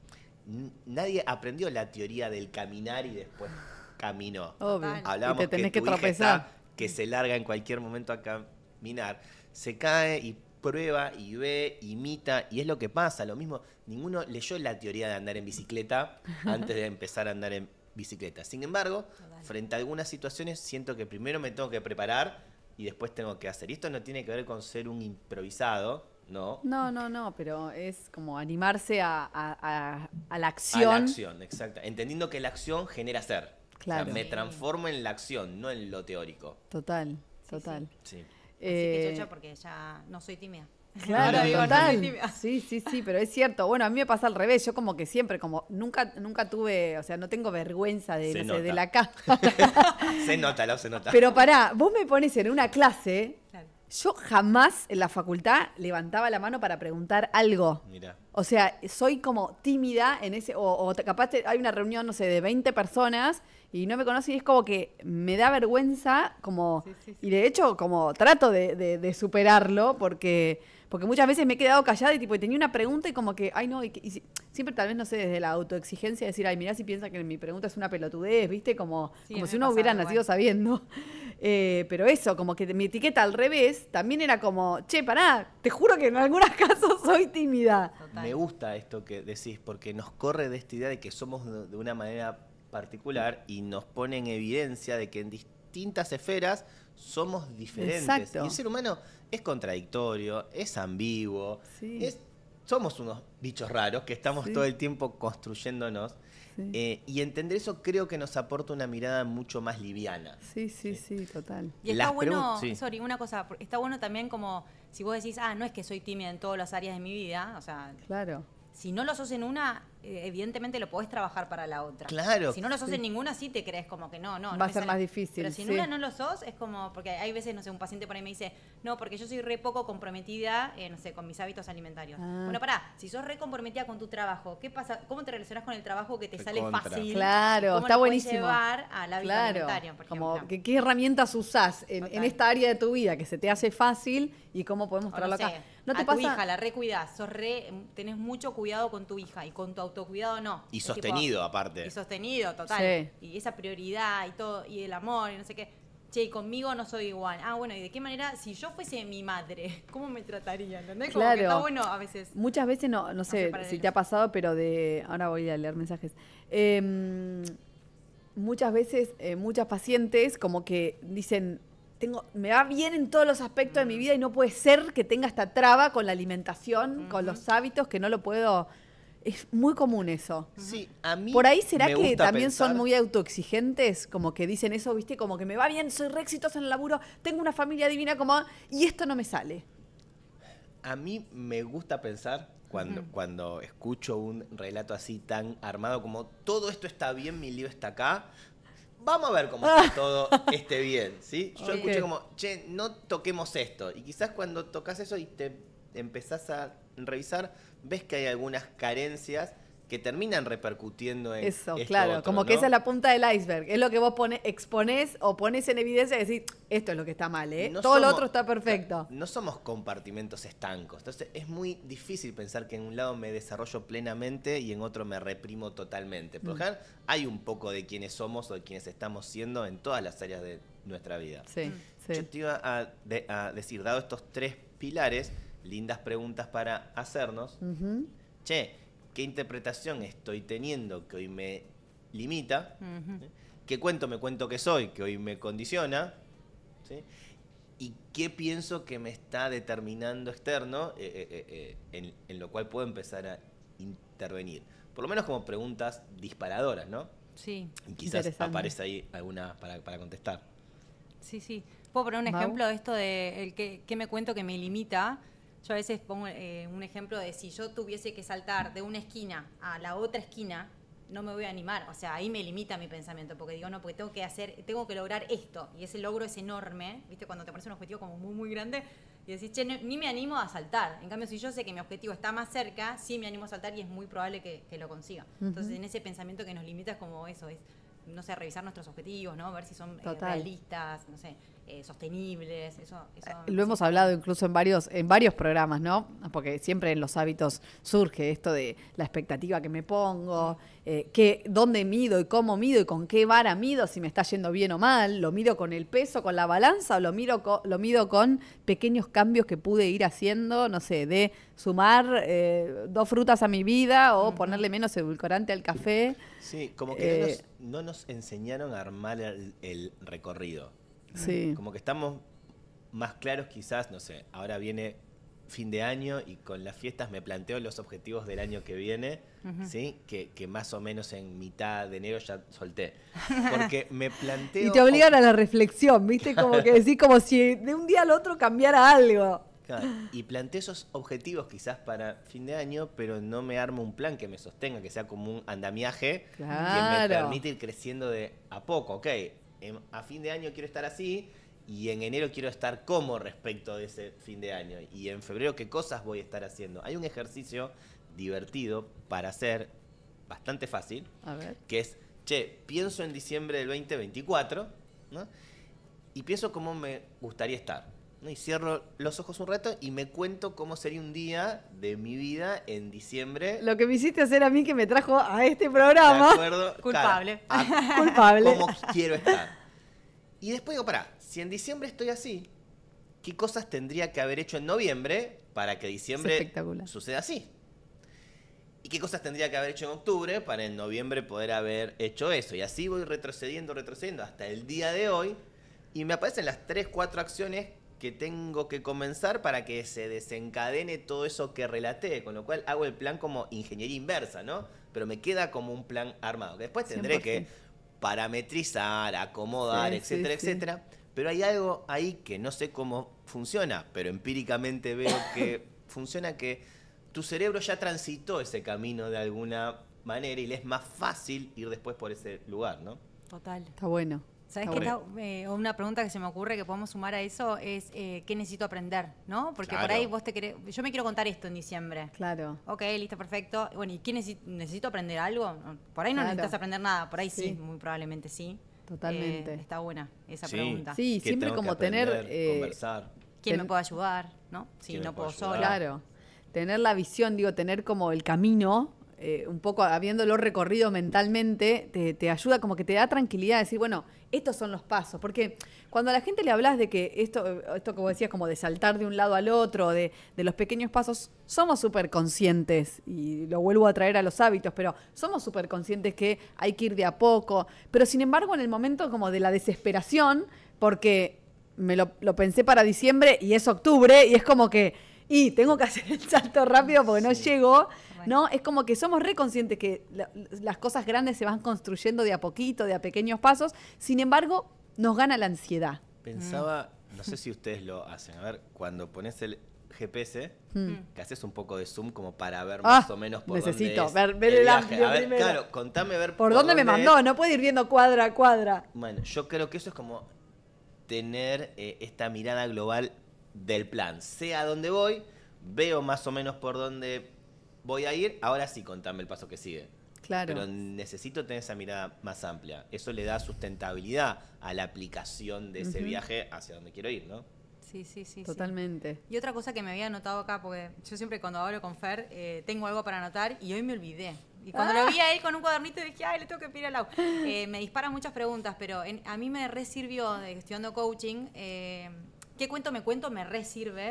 nadie aprendió la teoría del caminar y después caminó. Obvio. Hablábamos que, tu que se larga en cualquier momento a caminar, se cae y prueba y ve, imita, y es lo que pasa, lo mismo, ninguno leyó la teoría de andar en bicicleta antes de empezar a andar en bicicleta. Sin embargo, frente a algunas situaciones siento que primero me tengo que preparar y después tengo que hacer. Y esto no tiene que ver con ser un improvisado, ¿no? No, no, no, pero es como animarse a, la acción. A la acción, exacto. Entendiendo que la acción genera ser. Claro. O sea, me transformo en la acción, no en lo teórico. Total, total. sí que eh, porque ya no soy tímida. Claro, total. sí, sí, sí, pero es cierto. Bueno, a mí me pasa al revés. Yo como que siempre, como nunca, nunca tuve, o sea, no tengo vergüenza de, la caja. se nota, lo se nota. Pero pará, vos me pones en una clase. Yo jamás en la facultad levantaba la mano para preguntar algo. Mira. O sea, soy como tímida en ese, o, capaz hay una reunión, no sé, de 20 personas y no me conoce y es como que me da vergüenza, como, y de hecho como trato de, superarlo porque, porque muchas veces me he quedado callada y tipo, tenía una pregunta y como que, ay no, y, siempre tal vez, no sé, desde la autoexigencia decir, ay mirá si piensa que mi pregunta es una pelotudez, viste, como, como si uno hubiera nacido sabiendo. Eh, pero eso, como que mi etiqueta al revés, también era como, che, pará, te juro que en algunos casos soy tímida. Me gusta esto que decís, porque nos corre de esta idea de que somos de una manera particular y nos pone en evidencia de que en distintas esferas somos diferentes. el ser humano es contradictorio, es ambiguo, somos unos bichos raros que estamos todo el tiempo construyéndonos. Eh, y entender eso creo que nos aporta una mirada mucho más liviana. Sí, sí, eh, sí, total. Y está bueno, sorry, una cosa, está bueno también como si vos decís, ah, no es que soy tímida en todas las áreas de mi vida, o sea, claro. si no lo sos en una, eh, evidentemente lo podés trabajar para la otra. Claro. Si no lo sos en ninguna, sí te crees como que no, no. Va a ser más difícil. Pero si en una no lo sos, es como, porque hay veces, no sé, un paciente por ahí me dice, no, porque yo soy re poco comprometida, eh, no sé, con mis hábitos alimentarios. Ah. Bueno, pará, si sos re comprometida con tu trabajo, ¿qué pasa? ¿Cómo te relacionás con el trabajo que te, sale fácil? Claro, está buenísimo. llevar al hábito alimentario, Como, ¿qué herramientas usás en, esta área de tu vida que se te hace fácil y cómo podemos traerlo acá? ¿No te a tu hija la recuidás, sos re, tenés mucho cuidado con tu hija y con tu auto cuidado no. Y sostenido, aparte. Y sostenido, total. Y esa prioridad y todo, y el amor, y no sé qué. Che, y conmigo no soy igual. Ah, bueno, ¿y de qué manera? Si yo fuese mi madre, ¿cómo me trataría? ¿Entendés? está bueno a veces. Muchas veces, no, no sé si te ha pasado, pero de. Ahora voy a leer mensajes. Em, muchas veces, eh, muchas pacientes, como que dicen. Tengo, me va bien en todos los aspectos de mi mm. vida y no puede ser que tenga esta traba con la alimentación, con los hábitos, que no lo puedo es muy común eso. Sí, a mí. Por ahí será que también son muy autoexigentes, como que dicen eso, viste, como que me va bien, soy re en el laburo, tengo una familia divina como. y esto no me sale. A mí me gusta pensar cuando, cuando escucho un relato así tan armado como todo esto está bien, mi lío está acá. Vamos a ver cómo todo esté bien, ¿sí? Yo escuché como, che, no toquemos esto. Y quizás cuando tocas eso y te empezás a revisar, ves que hay algunas carencias que terminan repercutiendo en eso. claro, como que esa es la punta del iceberg. Es lo que vos exponés o pones en evidencia y decís, esto es lo que está mal, ¿eh? Todo lo otro está perfecto. No, somos compartimentos estancos. Entonces es muy difícil pensar que en un lado me desarrollo plenamente y en otro me reprimo totalmente. Por mm. hay un poco de quienes somos o de quienes estamos siendo en todas las áreas de nuestra vida. Sí, mm. sí. Yo te iba a decir, dado estos tres pilares, lindas preguntas para hacernos. Che, ¿qué interpretación estoy teniendo que hoy me limita? ¿Qué cuento me cuento que soy que hoy me condiciona? ¿Y qué pienso que me está determinando externo eh, eh, eh, en, lo cual puedo empezar a intervenir? Por lo menos como preguntas disparadoras, ¿no? Sí. quizás aparece ahí alguna para, contestar. Sí, sí. Puedo poner un ejemplo de esto de el que, me cuento que me limita. Yo a veces pongo eh, un ejemplo de si yo tuviese que saltar de una esquina a la otra esquina, no me voy a animar. O sea, ahí me limita mi pensamiento, porque digo, no, porque tengo que hacer, tengo que lograr esto. Y ese logro es enorme, ¿viste? Cuando te parece un objetivo como muy, muy grande y decís, che, ni me animo a saltar. En cambio, si yo sé que mi objetivo está más cerca, sí me animo a saltar y es muy probable que, lo consiga. Entonces, en ese pensamiento que nos limita es como eso, es, no sé, revisar nuestros objetivos, ¿no? Ver si son eh, realistas, no sé. Eh, sostenibles. Eso, eh, lo hemos hablado incluso en varios, en varios programas, ¿no? Porque siempre en los hábitos surge esto de la expectativa que me pongo, eh, dónde mido y cómo mido y con qué vara mido, si me está yendo bien o mal, lo mido con el peso, con la balanza o lo, miro lo mido con pequeños cambios que pude ir haciendo, no sé, de sumar dos frutas a mi vida o ponerle menos edulcorante al café. Sí, como que no nos, enseñaron a armar el, el recorrido. Como que estamos más claros quizás, no sé, ahora viene fin de año y con las fiestas me planteo los objetivos del año que viene, ¿sí? Que, más o menos en mitad de enero ya solté. Porque me planteo... y te obligan a la reflexión, ¿viste? Como que decís como si de un día al otro cambiara algo. Y planteo esos objetivos quizás para fin de año, pero no me armo un plan que me sostenga, que sea como un andamiaje que me permita ir creciendo de a poco. Ok, a fin de año quiero estar así y en enero quiero estar como respecto de ese fin de año y en febrero qué cosas voy a estar haciendo. Hay un ejercicio divertido para hacer, bastante fácil, que es, che, pienso en diciembre del 2024 y pienso cómo me gustaría estar. Y cierro los ojos un rato y me cuento cómo sería un día de mi vida en diciembre. Lo que me hiciste hacer a mí que me trajo a este programa. De acuerdo. Culpable. Culpable. ¿Cómo quiero estar? Y después digo, pará, si en diciembre estoy así, ¿qué cosas tendría que haber hecho en noviembre para que diciembre suceda así? ¿Y qué cosas tendría que haber hecho en octubre para en noviembre poder haber hecho eso? Y así voy retrocediendo, retrocediendo hasta el día de hoy. Y me aparecen las 3, 4 acciones que tengo que comenzar para que se desencadene todo eso que relaté, con lo cual hago el plan como ingeniería inversa, ¿no? Pero me queda como un plan armado, que después tendré que parametrizar, acomodar, etcétera, etcétera. Pero hay algo ahí que no sé cómo funciona, pero empíricamente veo que funciona que tu cerebro ya transitó ese camino de alguna manera y le es más fácil ir después por ese lugar, ¿no? Total. Está bueno. ¿Sabes qué? una pregunta que se me ocurre que podemos sumar a eso es eh, qué necesito aprender, ¿no? Porque por ahí vos te querés. Yo me quiero contar esto en diciembre. Claro. Ok, listo, perfecto. Bueno, ¿y qué necesito, aprender algo? Por ahí no necesitas aprender nada, por ahí sí, muy probablemente sí. Totalmente. Eh, está buena esa pregunta. Sí, siempre como tener. Eh, conversar. ¿Quién me puede ayudar? ¿No? Si no puedo solo. Claro. Tener la visión, digo, tener como el camino eh, un poco habiéndolo recorrido mentalmente, te, ayuda, como que te da tranquilidad, decir, bueno, estos son los pasos. Porque cuando a la gente le hablas de que esto, esto como decías, como de saltar de un lado al otro, de, los pequeños pasos, somos súper conscientes, y lo vuelvo a traer a los hábitos, pero somos súper conscientes que hay que ir de a poco. Pero sin embargo, en el momento como de la desesperación, porque me lo, lo pensé para diciembre y es octubre, y es como que y tengo que hacer el salto rápido porque no llegó, ¿no? Es como que somos reconscientes que las cosas grandes se van construyendo de a poquito, de a pequeños pasos, sin embargo, nos gana la ansiedad. Pensaba, mm. no sé si ustedes lo hacen, a ver, cuando pones el GPS, mm. que haces un poco de zoom como para ver ah, más o menos por dónde ver, ver el, ángulo Claro, contame ver por, dónde, me mandó, no puede ir viendo cuadra a cuadra. Bueno, yo creo que eso es como tener eh, esta mirada global del plan. sea a dónde voy, veo más o menos por dónde voy a ir, ahora sí contame el paso que sigue. Claro. Pero necesito tener esa mirada más amplia. Eso le da sustentabilidad a la aplicación de ese viaje hacia donde quiero ir, ¿no? Sí, sí, sí. Totalmente. Y otra cosa que me había anotado acá, porque yo siempre cuando hablo con Fer eh, tengo algo para anotar y hoy me olvidé. Y cuando lo ah. vi a él con un cuadernito dije, ay, le tengo que pedir al agua. Eh, me disparan muchas preguntas, pero a mí me resirvió de de coaching. Eh, qué cuento me cuento me re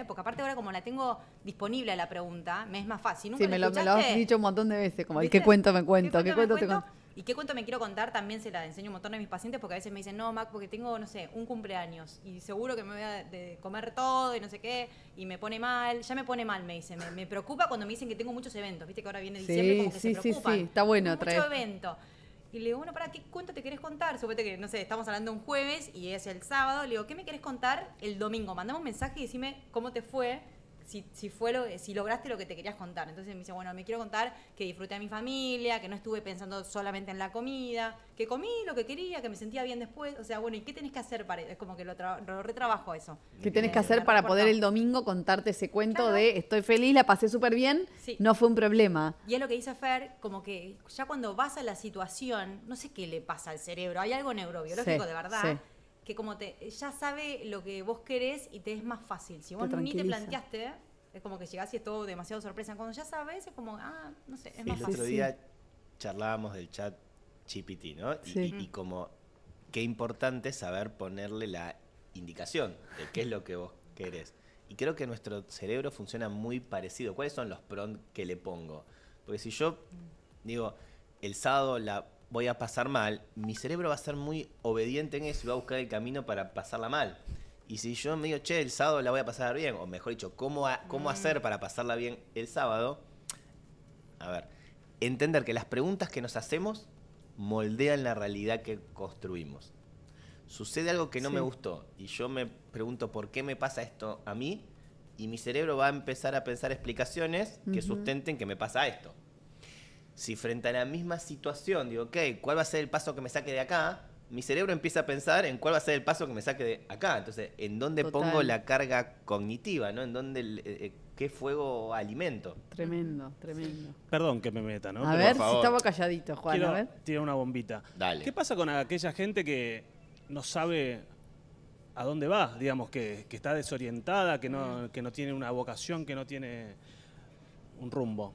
porque aparte ahora como la tengo disponible a la pregunta, me es más fácil. sí, me lo, has dicho un montón de veces, como qué cuento me cuento, qué cuento, te cuento. Y qué cuento me quiero contar también se la enseño un montón a mis pacientes porque a veces me dicen, no, Mac, porque tengo, no sé, un cumpleaños y seguro que me voy a de comer todo y no sé qué, y me pone mal, ya me pone mal, me dice, me, preocupa cuando me dicen que tengo muchos eventos, viste que ahora viene diciembre, sí, como que se preocupan. Sí, sí, está bueno, Mucho evento. Y le digo, bueno, ¿para qué cuento te querés contar? Supete que, no sé, estamos hablando un jueves y es el sábado. Le digo, ¿qué me querés contar el domingo? Mandame un mensaje y decime cómo te fue si, si, fue si lograste lo que te querías contar. Entonces me dice, bueno, me quiero contar que disfruté a mi familia, que no estuve pensando solamente en la comida, que comí lo que quería, que me sentía bien después. O sea, bueno, ¿y qué tenés que hacer para Es como que lo, retrabajo eso. ¿Qué tenés que eh, hacer para poder el domingo contarte ese cuento de estoy feliz, la pasé súper bien, no fue un problema? Y es lo que dice Fer, como que ya cuando vas a la situación, no sé qué le pasa al cerebro, hay algo neurobiológico de verdad. Sí que como te ya sabe lo que vos querés y te es más fácil. Si vos ni te planteaste, es como que llegás y es todo demasiado sorpresa. Cuando ya sabes, es como, ah, no sé, es más fácil. El otro día charlábamos del chat GPT, ¿no? Y, como qué importante saber ponerle la indicación de qué es lo que vos querés. Y creo que nuestro cerebro funciona muy parecido. ¿Cuáles son los prompts que le pongo? Porque si yo digo, el sábado la voy a pasar mal, mi cerebro va a ser muy obediente en eso y va a buscar el camino para pasarla mal. Y si yo me digo, che, el sábado la voy a pasar bien, o mejor dicho, ¿cómo, cómo hacer para pasarla bien el sábado? A ver, entender que las preguntas que nos hacemos moldean la realidad que construimos. Sucede algo que no me gustó y yo me pregunto por qué me pasa esto a mí y mi cerebro va a empezar a pensar explicaciones que sustenten que me pasa esto. Si frente a la misma situación digo, ok, ¿cuál va a ser el paso que me saque de acá? Mi cerebro empieza a pensar en cuál va a ser el paso que me saque de acá. Entonces, ¿en dónde pongo la carga cognitiva? ¿no? ¿En dónde, eh, eh, qué fuego alimento? Tremendo, tremendo. Perdón que me meta, ¿no? A ver, si estaba calladito, Juan. a ver. Tiene una bombita. Dale. ¿Qué pasa con aquella gente que no sabe a dónde va, digamos, que, que está desorientada, que no, que no tiene una vocación, que no tiene un rumbo.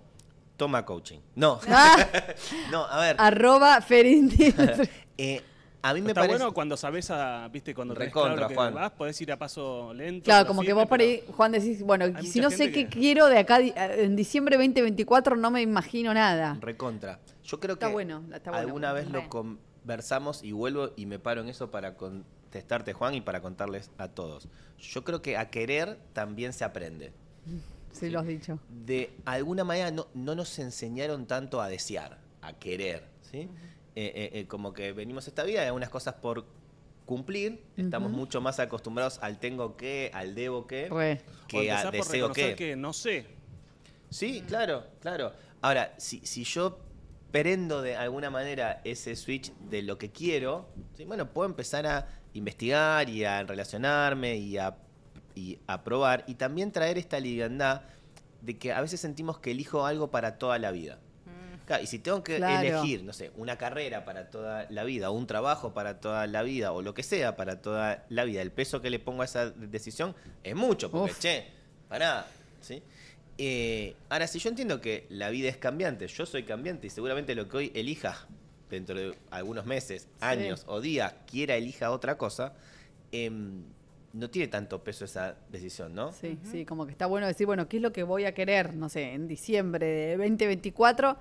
Toma coaching. No. Ah. no, a ver. Arroba eh, a mí me Está parece... bueno cuando sabes viste, cuando te Recontra, Juan. vas, podés ir a paso lento. Claro, como que vos por ahí, Juan, decís, bueno, si no sé qué quiero de acá, en diciembre 2024 no me imagino nada. Recontra. Yo creo que bueno, está alguna vez lo conversamos y vuelvo y me paro en eso para contestarte, Juan, y para contarles a todos. Yo creo que a querer también se aprende. Sí, lo has dicho. De alguna manera no, nos enseñaron tanto a desear, a querer, ¿sí? Eh, eh, eh, como que venimos esta vida, hay unas cosas por cumplir, estamos mucho más acostumbrados al tengo que, al debo que, que al deseo que. No sé. Sí, claro, claro. Ahora, si, si yo prendo de alguna manera ese switch de lo que quiero, bueno, puedo empezar a investigar y a relacionarme y a y aprobar, y también traer esta liviandad de que a veces sentimos que elijo algo para toda la vida. Mm. y si tengo que elegir, no sé, una carrera para toda la vida, o un trabajo para toda la vida, o lo que sea para toda la vida, el peso que le pongo a esa decisión es mucho, porque che, pará, ¿sí? Eh, ahora, si yo entiendo que la vida es cambiante, yo soy cambiante y seguramente lo que hoy elija dentro de algunos meses, años o días, quiera elija otra cosa, eh, no tiene tanto peso esa decisión, ¿no? Sí, sí, como que está bueno decir, bueno, ¿qué es lo que voy a querer, no sé, en diciembre de 2024?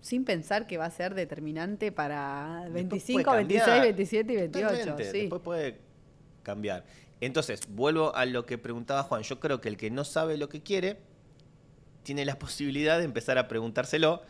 Sin pensar que va a ser determinante para 25, 26, 27 y 28. Sí. Después puede cambiar. Entonces, vuelvo a lo que preguntaba Juan. Yo creo que el que no sabe lo que quiere, tiene la posibilidad de empezar a preguntárselo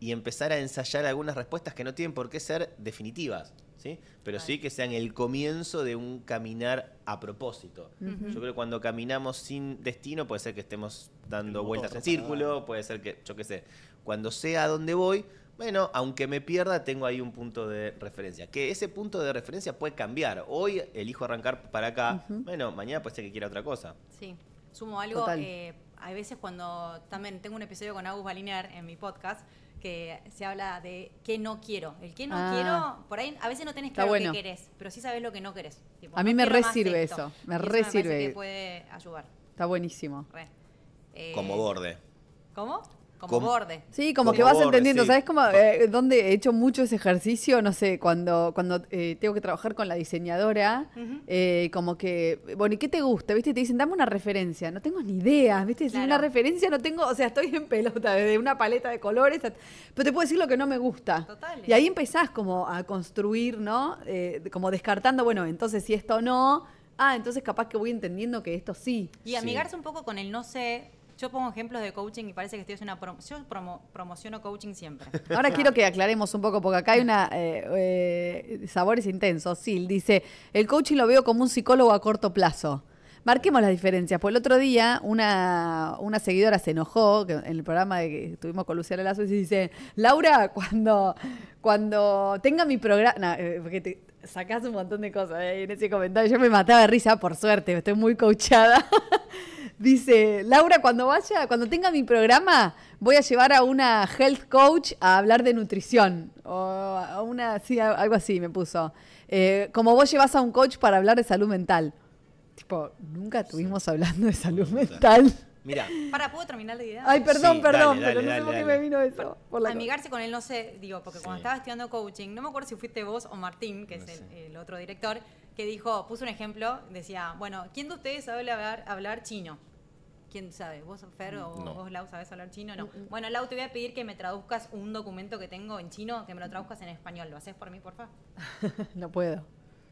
y empezar a ensayar algunas respuestas que no tienen por qué ser definitivas, ¿sí? pero sí que sean el comienzo de un caminar a propósito. Yo creo que cuando caminamos sin destino puede ser que estemos dando vueltas en círculo, puede ser que, yo qué sé, cuando sé a dónde voy, bueno, aunque me pierda, tengo ahí un punto de referencia. Que ese punto de referencia puede cambiar. Hoy elijo arrancar para acá, bueno, mañana puede ser que quiera otra cosa. Sí, sumo algo, que eh, a veces cuando también tengo un episodio con Agus Baliner en mi podcast, que se habla de qué no quiero. El qué no ah. quiero, por ahí a veces no tenés claro qué querés, pero sí sabés lo que no querés. a mí me resirve eso, me resirve. me puede ayudar. Está buenísimo. Como eh, borde. ¿Cómo? Como, borde. Sí, como, que vas entendiendo, ¿sabes cómo, eh, dónde he hecho mucho ese ejercicio? No sé, cuando, cuando eh, tengo que trabajar con la diseñadora, eh, como que, bueno, ¿y qué te gusta? ¿Viste? Te dicen, dame una referencia, no tengo ni idea, ¿viste? Claro. una referencia no tengo, o sea, estoy en pelota, de una paleta de colores, pero te puedo decir lo que no me gusta. Total. Y ahí empezás como a construir, ¿no? como descartando, bueno, entonces si esto no, ah, entonces capaz que voy entendiendo que esto sí. Y amigarse un poco con el no sé, yo pongo ejemplos de coaching y parece que estoy haciendo una promoción. Yo promo, promociono coaching siempre. Ahora quiero que aclaremos un poco, porque acá hay una eh, eh, sabores intensos. Sí, dice, el coaching lo veo como un psicólogo a corto plazo. Marquemos las diferencias. Pues el otro día una, seguidora se enojó en el programa de que estuvimos con Luciana Lazo y dice, Laura, cuando, cuando tenga mi programa... Eh, porque te, un montón de cosas en ese comentario. Yo me mataba de risa, por suerte, estoy muy coachada. Dice, Laura, cuando vaya, cuando tenga mi programa, voy a llevar a una health coach a hablar de nutrición. O una, algo así me puso. Eh, como vos llevas a un coach para hablar de salud mental. Tipo, nunca estuvimos hablando de salud mental. Mira. Para, ¿puedo terminar la idea? Ay, perdón, perdón, pero no sé por qué me vino eso. Amigarse con él, no sé, digo, porque cuando estaba estudiando coaching, no me acuerdo si fuiste vos o Martín, que es el, otro director, que dijo, puso un ejemplo, decía, bueno, ¿quién de ustedes sabe hablar, chino? ¿Quién sabe? ¿Vos, Fer, o vos, Lau, sabés hablar chino? No. Mm, mm. Bueno, Lau, te voy a pedir que me traduzcas un documento que tengo en chino, que me lo traduzcas en español. ¿Lo haces por mí, porfa? no puedo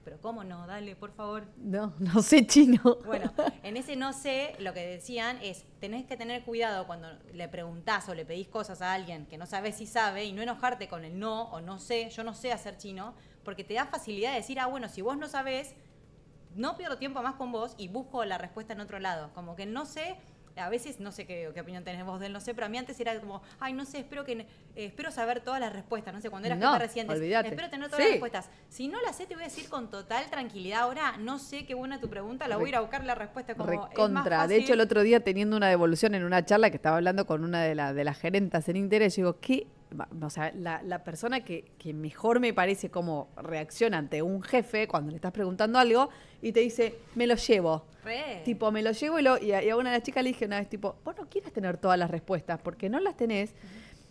pero ¿cómo no? Dale, por favor. No, no sé chino. Bueno, en ese no sé, lo que decían es, tenés que tener cuidado cuando le preguntás o le pedís cosas a alguien que no sabés si sabe y no enojarte con el no o no sé, yo no sé hacer chino, porque te da facilidad de decir, ah, bueno, si vos no sabés, no pierdo tiempo más con vos y busco la respuesta en otro lado. Como que no sé a veces no sé qué, opinión tenés vos de él, no sé, pero a mí antes era como, ay, no sé, espero que eh, espero saber todas las respuestas, no sé, cuando eras no, reciente, espero tener todas las respuestas. Si no las sé, te voy a decir con total tranquilidad, ahora no sé qué buena tu pregunta, la voy a ir a buscar la respuesta como contra. De hecho, el otro día teniendo una devolución en una charla que estaba hablando con una de, de las gerentas en Interés, yo digo, qué o sea, la, persona que, mejor me parece como reacciona ante un jefe cuando le estás preguntando algo y te dice, me lo llevo. Tipo, me lo llevo y, lo, y, a, una de las chicas le dije una vez, tipo, vos no quieres tener todas las respuestas porque no las tenés,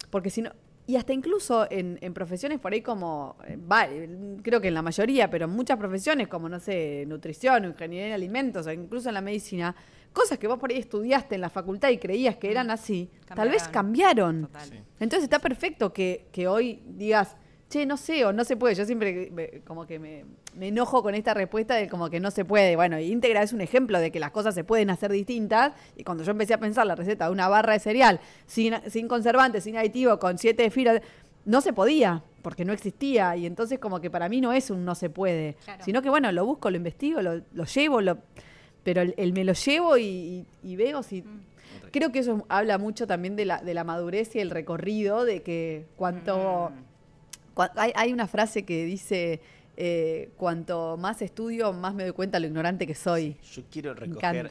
porque si no... Y hasta incluso en, profesiones por ahí como, eh, vale, creo que en la mayoría, pero en muchas profesiones como, no sé, nutrición, ingeniería de alimentos, o incluso en la medicina, cosas que vos por ahí estudiaste en la facultad y creías que mm. eran así, tal vez cambiaron. Entonces está perfecto que, hoy digas, che, no sé, o no se puede. Yo siempre como que me, enojo con esta respuesta de como que no se puede. Bueno, íntegra es un ejemplo de que las cosas se pueden hacer distintas. Y cuando yo empecé a pensar la receta de una barra de cereal sin, sin conservantes, sin aditivo, con siete filas, no se podía, porque no existía. Y entonces como que para mí no es un no se puede, sino que bueno, lo busco, lo investigo, lo, lo llevo, lo pero el, me lo llevo y, veo si... Mm. Creo que eso habla mucho también de la, de la madurez y el recorrido, de que cuanto... Mm. hay, una frase que dice... Eh, cuanto más estudio, más me doy cuenta lo ignorante que soy. yo quiero recoger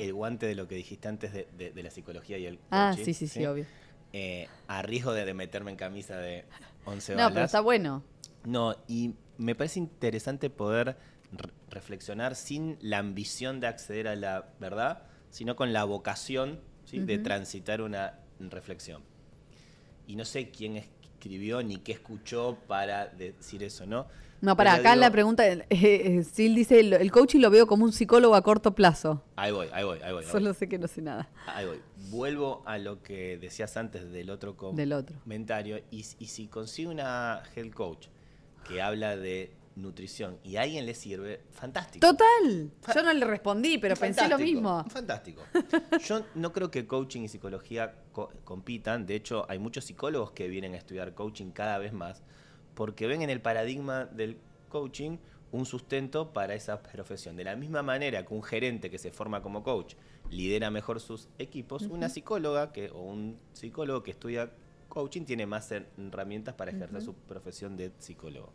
el guante de lo que dijiste antes de, la psicología y el ah, coaching. Ah, sí, sí, sí, obvio. Eh, a riesgo de, meterme en camisa de 11 No, pero está bueno. No, y me parece interesante poder reflexionar sin la ambición de acceder a la verdad, sino con la vocación de transitar una reflexión. Y no sé quién escribió ni qué escuchó para decir eso, ¿no? No, para acá la pregunta, eh, eh, eh, Sil dice, el, coach coaching lo veo como un psicólogo a corto plazo. Ahí voy, ahí voy, ahí voy. Solo sé que no sé nada. Ahí voy. Vuelvo a lo que decías antes del otro comentario. Y, y si consigue una health coach que habla de nutrición y a alguien le sirve, fantástico. Total. yo no le respondí, pero pensé lo mismo. Fantástico. Yo no creo que coaching y psicología compitan. De hecho, hay muchos psicólogos que vienen a estudiar coaching cada vez más porque ven en el paradigma del coaching un sustento para esa profesión. De la misma manera que un gerente que se forma como coach lidera mejor sus equipos, una psicóloga que, o un psicólogo que estudia coaching tiene más herramientas para ejercer su profesión de psicólogo.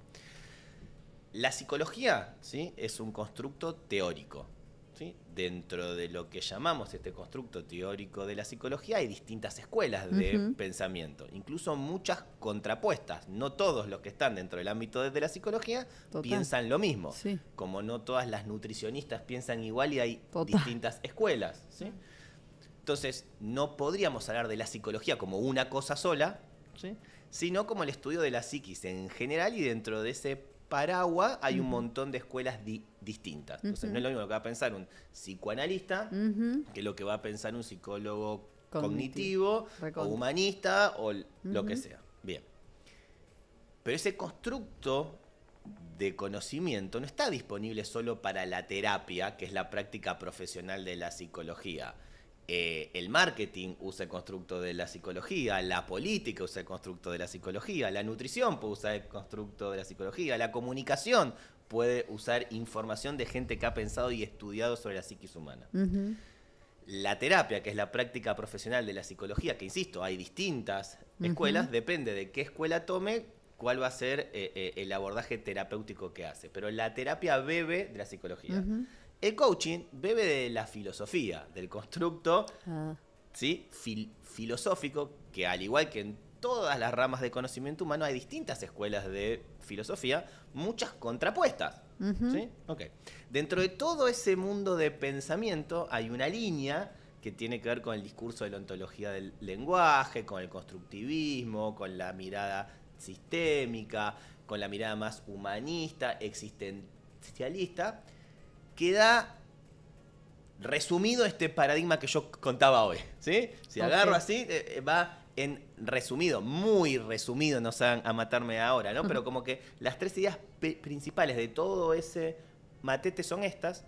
La psicología ¿sí? es un constructo teórico. ¿sí? Dentro de lo que llamamos este constructo teórico de la psicología hay distintas escuelas de pensamiento, incluso muchas contrapuestas. No todos los que están dentro del ámbito de la psicología piensan lo mismo, como no todas las nutricionistas piensan igual y hay distintas escuelas. ¿sí? Entonces, no podríamos hablar de la psicología como una cosa sola, sino como el estudio de la psiquis en general y dentro de ese Paraguay hay un montón de escuelas distintas. Entonces, no es lo mismo que va a pensar un psicoanalista que lo que va a pensar un psicólogo cognitivo, cognitivo o humanista o lo que sea. Bien. Pero ese constructo de conocimiento no está disponible solo para la terapia, que es la práctica profesional de la psicología. Eh, el marketing usa el constructo de la psicología, la política usa el constructo de la psicología, la nutrición puede usar el constructo de la psicología, la comunicación puede usar información de gente que ha pensado y estudiado sobre la psiquis humana. La terapia, que es la práctica profesional de la psicología, que insisto, hay distintas escuelas, depende de qué escuela tome, cuál va a ser eh, eh, el abordaje terapéutico que hace. Pero la terapia bebe de la psicología. El coaching bebe de la filosofía, del constructo ah. ¿sí? filosófico, que al igual que en todas las ramas de conocimiento humano hay distintas escuelas de filosofía, muchas contrapuestas. ¿sí? Dentro de todo ese mundo de pensamiento hay una línea que tiene que ver con el discurso de la ontología del lenguaje, con el constructivismo, con la mirada sistémica, con la mirada más humanista, existencialista, queda resumido este paradigma que yo contaba hoy. Si agarro así, eh, eh, va en resumido, muy resumido, no sean a matarme ahora, ¿no? Pero como que las tres ideas principales de todo ese matete son estas.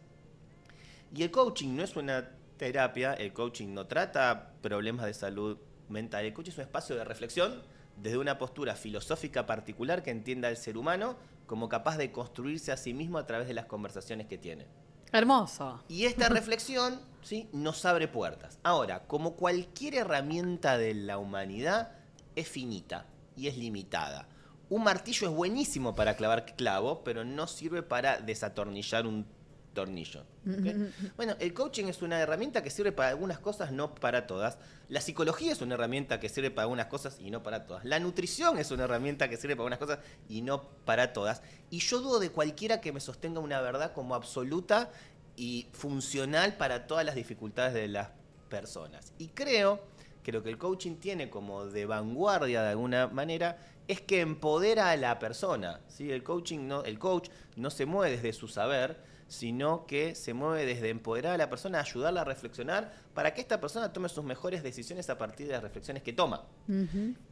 Y el coaching no es una terapia, el coaching no trata problemas de salud mental, el coaching es un espacio de reflexión desde una postura filosófica particular que entienda al ser humano como capaz de construirse a sí mismo a través de las conversaciones que tiene. Hermoso. Y esta reflexión ¿sí? nos abre puertas. Ahora, como cualquier herramienta de la humanidad, es finita y es limitada. Un martillo es buenísimo para clavar clavos, pero no sirve para desatornillar un tornillo. Bueno, el coaching es una herramienta que sirve para algunas cosas, no para todas. La psicología es una herramienta que sirve para algunas cosas y no para todas. La nutrición es una herramienta que sirve para algunas cosas y no para todas. Y yo dudo de cualquiera que me sostenga una verdad como absoluta y funcional para todas las dificultades de las personas. Y creo que lo que el coaching tiene como de vanguardia de alguna manera es que empodera a la persona. ¿sí? El, coaching no, el coach no se mueve desde su saber, sino que se mueve desde empoderar a la persona, ayudarla a reflexionar, para que esta persona tome sus mejores decisiones a partir de las reflexiones que toma.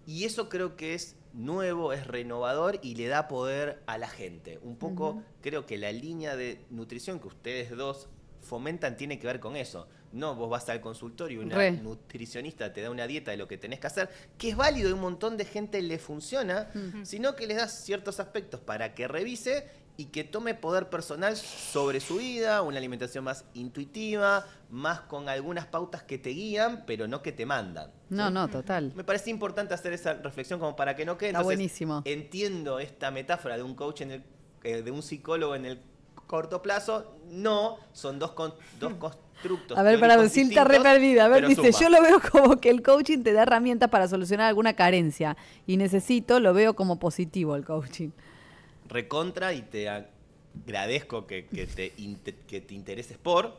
Y eso creo que es nuevo, es renovador y le da poder a la gente. Un poco creo que la línea de nutrición que ustedes dos fomentan tiene que ver con eso. No, vos vas al consultorio y una nutricionista te da una dieta de lo que tenés que hacer, que es válido y un montón de gente le funciona, sino que les das ciertos aspectos para que revise y que tome poder personal sobre su vida, una alimentación más intuitiva, más con algunas pautas que te guían, pero no que te mandan. No, no, total. Me parece importante hacer esa reflexión como para que no quede. Está buenísimo. Entiendo esta metáfora de un coach en el, eh, de un psicólogo en el corto plazo, no, son dos, dos hmm. constructos. A ver, para decir, re A ver, dice, yo lo veo como que el coaching te da herramientas para solucionar alguna carencia y necesito, lo veo como positivo el coaching recontra y te agradezco que, te, te, intereses por.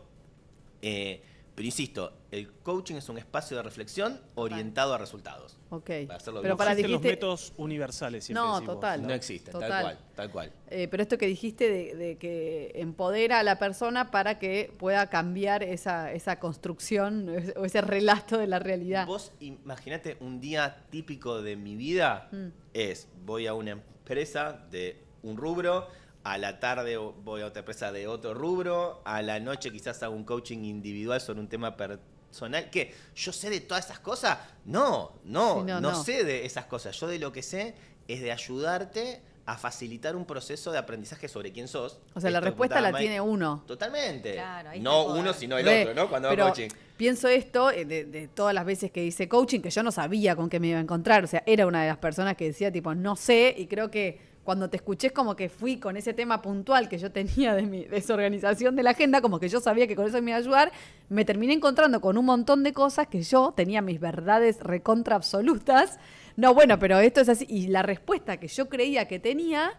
Eh, pero insisto, el coaching es un espacio de reflexión orientado a resultados. Ok. Para hacerlo pero para no dijiste... los métodos universales. Siempre no, total. ¿no? existen, tal cual, eh, pero esto que dijiste de, que empodera a la persona para que pueda cambiar esa, construcción o ese relato de la realidad. Vos imagínate un día típico de mi vida mm. es voy a una empresa de un rubro, a la tarde voy a otra empresa de otro rubro, a la noche quizás hago un coaching individual sobre un tema personal. ¿Qué? ¿Yo sé de todas esas cosas? No, no, no, sé de esas cosas. Yo de lo que sé es de ayudarte a facilitar un proceso de aprendizaje sobre quién sos. O sea, la respuesta la tiene uno. Totalmente. no uno, sino el otro, ¿no? Cuando hago coaching. Pienso esto eh, de, de, todas las veces que hice coaching, que yo no sabía con qué me iba a encontrar. O sea, era una de las personas que decía, tipo, no sé, y creo que cuando te escuché como que fui con ese tema puntual que yo tenía de mi desorganización de la agenda, como que yo sabía que con eso me iba a ayudar, me terminé encontrando con un montón de cosas que yo tenía mis verdades recontra absolutas. No, bueno, pero esto es así. Y la respuesta que yo creía que tenía,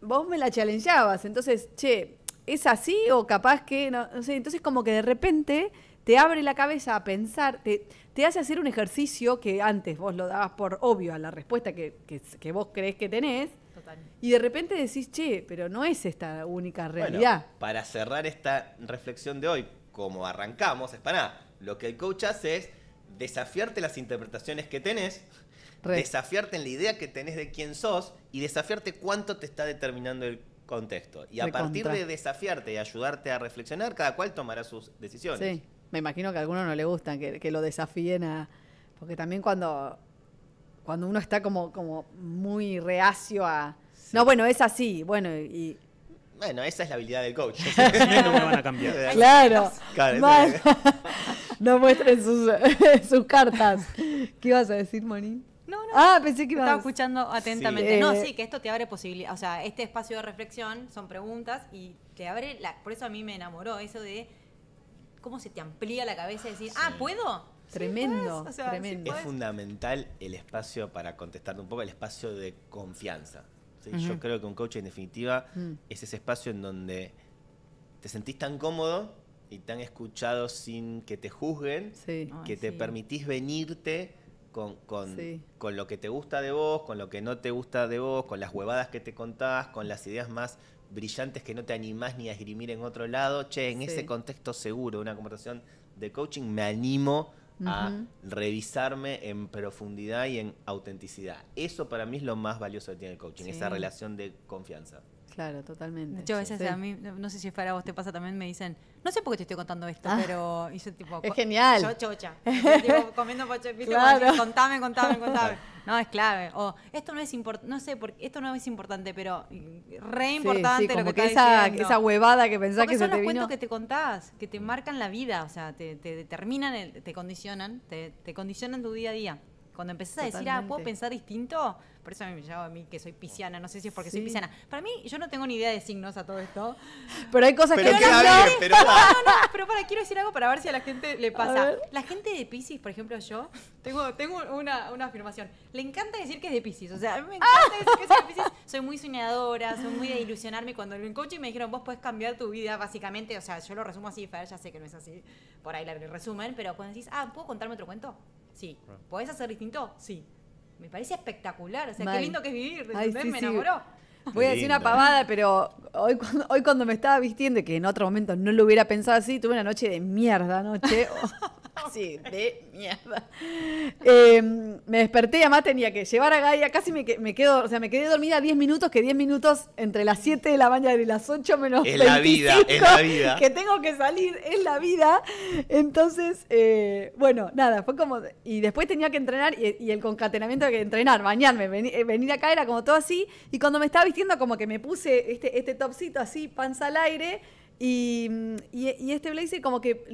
vos me la challengeabas. Entonces, che, ¿es así o capaz que no, no sé? Entonces como que de repente te abre la cabeza a pensar, te, te, hace hacer un ejercicio que antes vos lo dabas por obvio a la respuesta que, vos crees que tenés. Y de repente decís, che, pero no es esta única realidad. para cerrar esta reflexión de hoy, como arrancamos, es para lo que el coach hace es desafiarte las interpretaciones que tenés, desafiarte en la idea que tenés de quién sos y desafiarte cuánto te está determinando el contexto. Y a partir de desafiarte y ayudarte a reflexionar, cada cual tomará sus decisiones. Me imagino que a algunos no le gustan que, lo desafíen a. Porque también cuando, cuando uno está como, como muy reacio a. No, bueno, es así. Bueno, y. Bueno, esa es la habilidad del coach. no me van a cambiar. Claro. no muestren sus, cartas. ¿Qué ibas a decir, Moni? No, no. Ah, pensé que ibas. Estaba escuchando atentamente. No, eh, sí, que esto te abre posibilidades. O sea, este espacio de reflexión son preguntas y te abre. Por eso a mí me enamoró eso de cómo se te amplía la cabeza y decir, ah, ¿puedo? Tremendo, tremendo. Es fundamental el espacio, para contestarte un poco, el espacio de confianza. Yo creo que un coach, en definitiva, mm. es ese espacio en donde te sentís tan cómodo y tan escuchado sin que te juzguen, que te permitís venirte con, con lo que te gusta de vos, con lo que no te gusta de vos, con las huevadas que te contás, con las ideas más brillantes que no te animás ni a esgrimir en otro lado, che, en ese contexto seguro, una conversación de coaching, me animo a revisarme en profundidad y en autenticidad. Eso para mí es lo más valioso que tiene el coaching, esa relación de confianza. Claro, totalmente. Yo a veces a mí, no sé si para vos te pasa también, me dicen, no sé por qué te estoy contando esto, ah. pero. hice tipo, es genial. Yo chocha. comiendo contame, contame, contame. No, es clave. O esto no es importante, no sé, por esto no es importante, pero re importante lo que, que esa, esa huevada que pensás Porque que son los cuentos que te contás, que te marcan la vida, o sea, te, determinan, te condicionan, te condicionan tu día a día. Cuando empecé a decir, ah, ¿puedo pensar distinto? Por eso me llamo a mí que soy pisciana, no sé si es porque soy pisciana. Para mí, yo no tengo ni idea de signos a todo esto. Pero hay cosas pero que... no, pero... para, quiero decir algo para ver si a la gente le pasa. La gente de Piscis, por ejemplo, yo, tengo, tengo una, una, afirmación. Le encanta decir que es de Piscis, o sea, a mí me encanta decir que soy de Piscis. Soy muy soñadora, soy muy de ilusionarme. Cuando en y me dijeron, vos puedes cambiar tu vida, básicamente, o sea, yo lo resumo así, Fer, ya sé que no es así, por ahí el resumen, pero cuando decís, ah, ¿puedo contarme otro cuento? Sí. ¿Podés hacer distinto? Sí. Me parece espectacular. O sea, qué lindo que es vivir. me enamoró. Voy a decir una pavada, pero hoy cuando, hoy cuando me estaba vistiendo, que en otro momento no lo hubiera pensado así, tuve una noche de mierda anoche. Sí, de mierda. Em, me desperté además tenía que llevar a Gaia. Casi me, me quedo, o sea, me quedé dormida 10 minutos, que 10 minutos entre las 7 de la mañana y las 8 menos Es la vida, la vida. Que tengo que salir, es la vida. Entonces, eh, bueno, nada, fue como... Y después tenía que entrenar y, el concatenamiento de entrenar, bañarme, eh, venir, acá era como todo así. Y cuando me estaba vistiendo como que me puse este, este topcito así, panza al aire... Y, este blazer como que,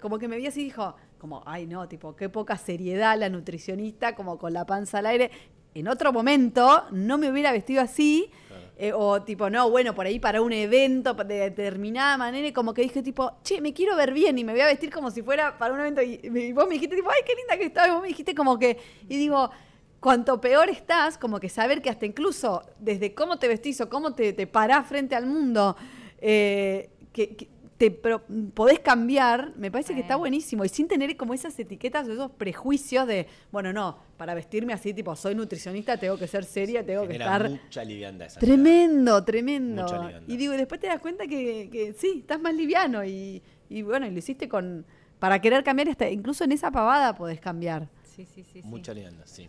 como que me vi así y dijo, como, ay no, tipo, qué poca seriedad la nutricionista, como con la panza al aire. En otro momento no me hubiera vestido así, eh, o tipo, no, bueno, por ahí para un evento de determinada manera, y como que dije tipo, che, me quiero ver bien y me voy a vestir como si fuera para un evento. Y, vos me dijiste tipo, ay, qué linda que estás, y vos me dijiste como que, y digo, cuanto peor estás, como que saber que hasta incluso desde cómo te vestís o cómo te, te parás frente al mundo, eh, que te podés cambiar, me parece que está buenísimo. Y sin tener como esas etiquetas o esos prejuicios de, bueno, no, para vestirme así, tipo, soy nutricionista, tengo que ser seria, tengo que estar. Mucha livianda esa Tremendo, tremendo. y digo, después te das cuenta que, sí, estás más liviano. Y, bueno, y lo hiciste con. Para querer cambiar, hasta, incluso en esa pavada podés cambiar. Sí, sí, Mucha sí.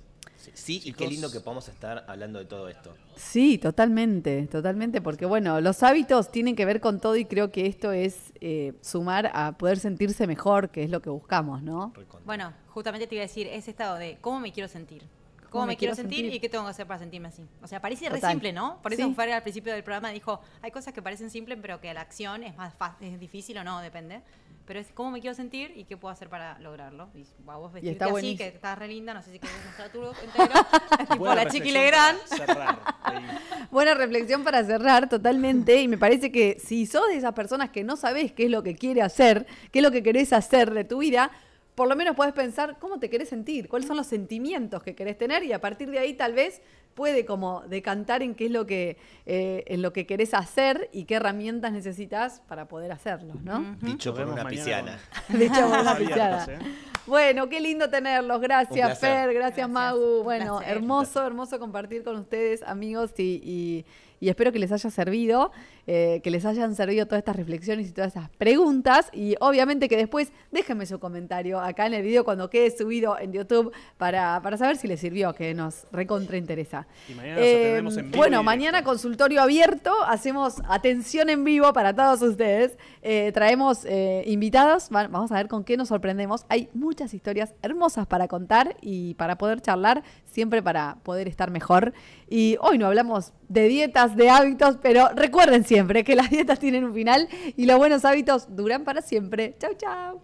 Sí, y qué lindo que podamos estar hablando de todo esto. Sí, totalmente, totalmente, porque bueno, los hábitos tienen que ver con todo y creo que esto es eh, sumar a poder sentirse mejor, que es lo que buscamos, ¿no? Bueno, justamente te iba a decir, ese estado de cómo me quiero sentir. ¿Cómo, me, quiero, sentir, y qué tengo que hacer para sentirme así? O sea, parece re simple, ¿no? Por eso al principio del programa dijo, hay cosas que parecen simples, pero que la acción es más fácil, es difícil o no, depende pero es cómo me quiero sentir y qué puedo hacer para lograrlo. Y wow, vos vestirte así, que estás re linda, no sé si querés mostrar tu look entero, tipo la Chiqui Buena reflexión para cerrar, totalmente, y me parece que si sos de esas personas que no sabes qué es lo que quiere hacer, qué es lo que querés hacer de tu vida, por lo menos puedes pensar cómo te querés sentir, cuáles son los sentimientos que querés tener y a partir de ahí tal vez puede como decantar en qué es lo que, eh, en lo que querés hacer y qué herramientas necesitas para poder hacerlo, ¿no? Dicho por una pisciana. Dicho una ¿eh? Bueno, qué lindo tenerlos. Gracias, Per Gracias, Magu. Bueno, hermoso, hermoso compartir con ustedes, amigos, y espero que les haya servido. Eh, que les hayan servido todas estas reflexiones y todas estas preguntas. Y obviamente que después déjenme su comentario acá en el video cuando quede subido en YouTube para, saber si les sirvió, que nos recontrainteresa. Y eh, Bueno, mañana consultorio abierto, hacemos atención en vivo para todos ustedes. Eh, traemos invitados, vamos a ver con qué nos sorprendemos. Hay muchas historias hermosas para contar y para poder charlar, siempre para poder estar mejor. Y hoy no hablamos de dietas, de hábitos, pero recuerden siempre, que las dietas tienen un final y los buenos hábitos duran para siempre. Chau, chau.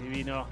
Divino.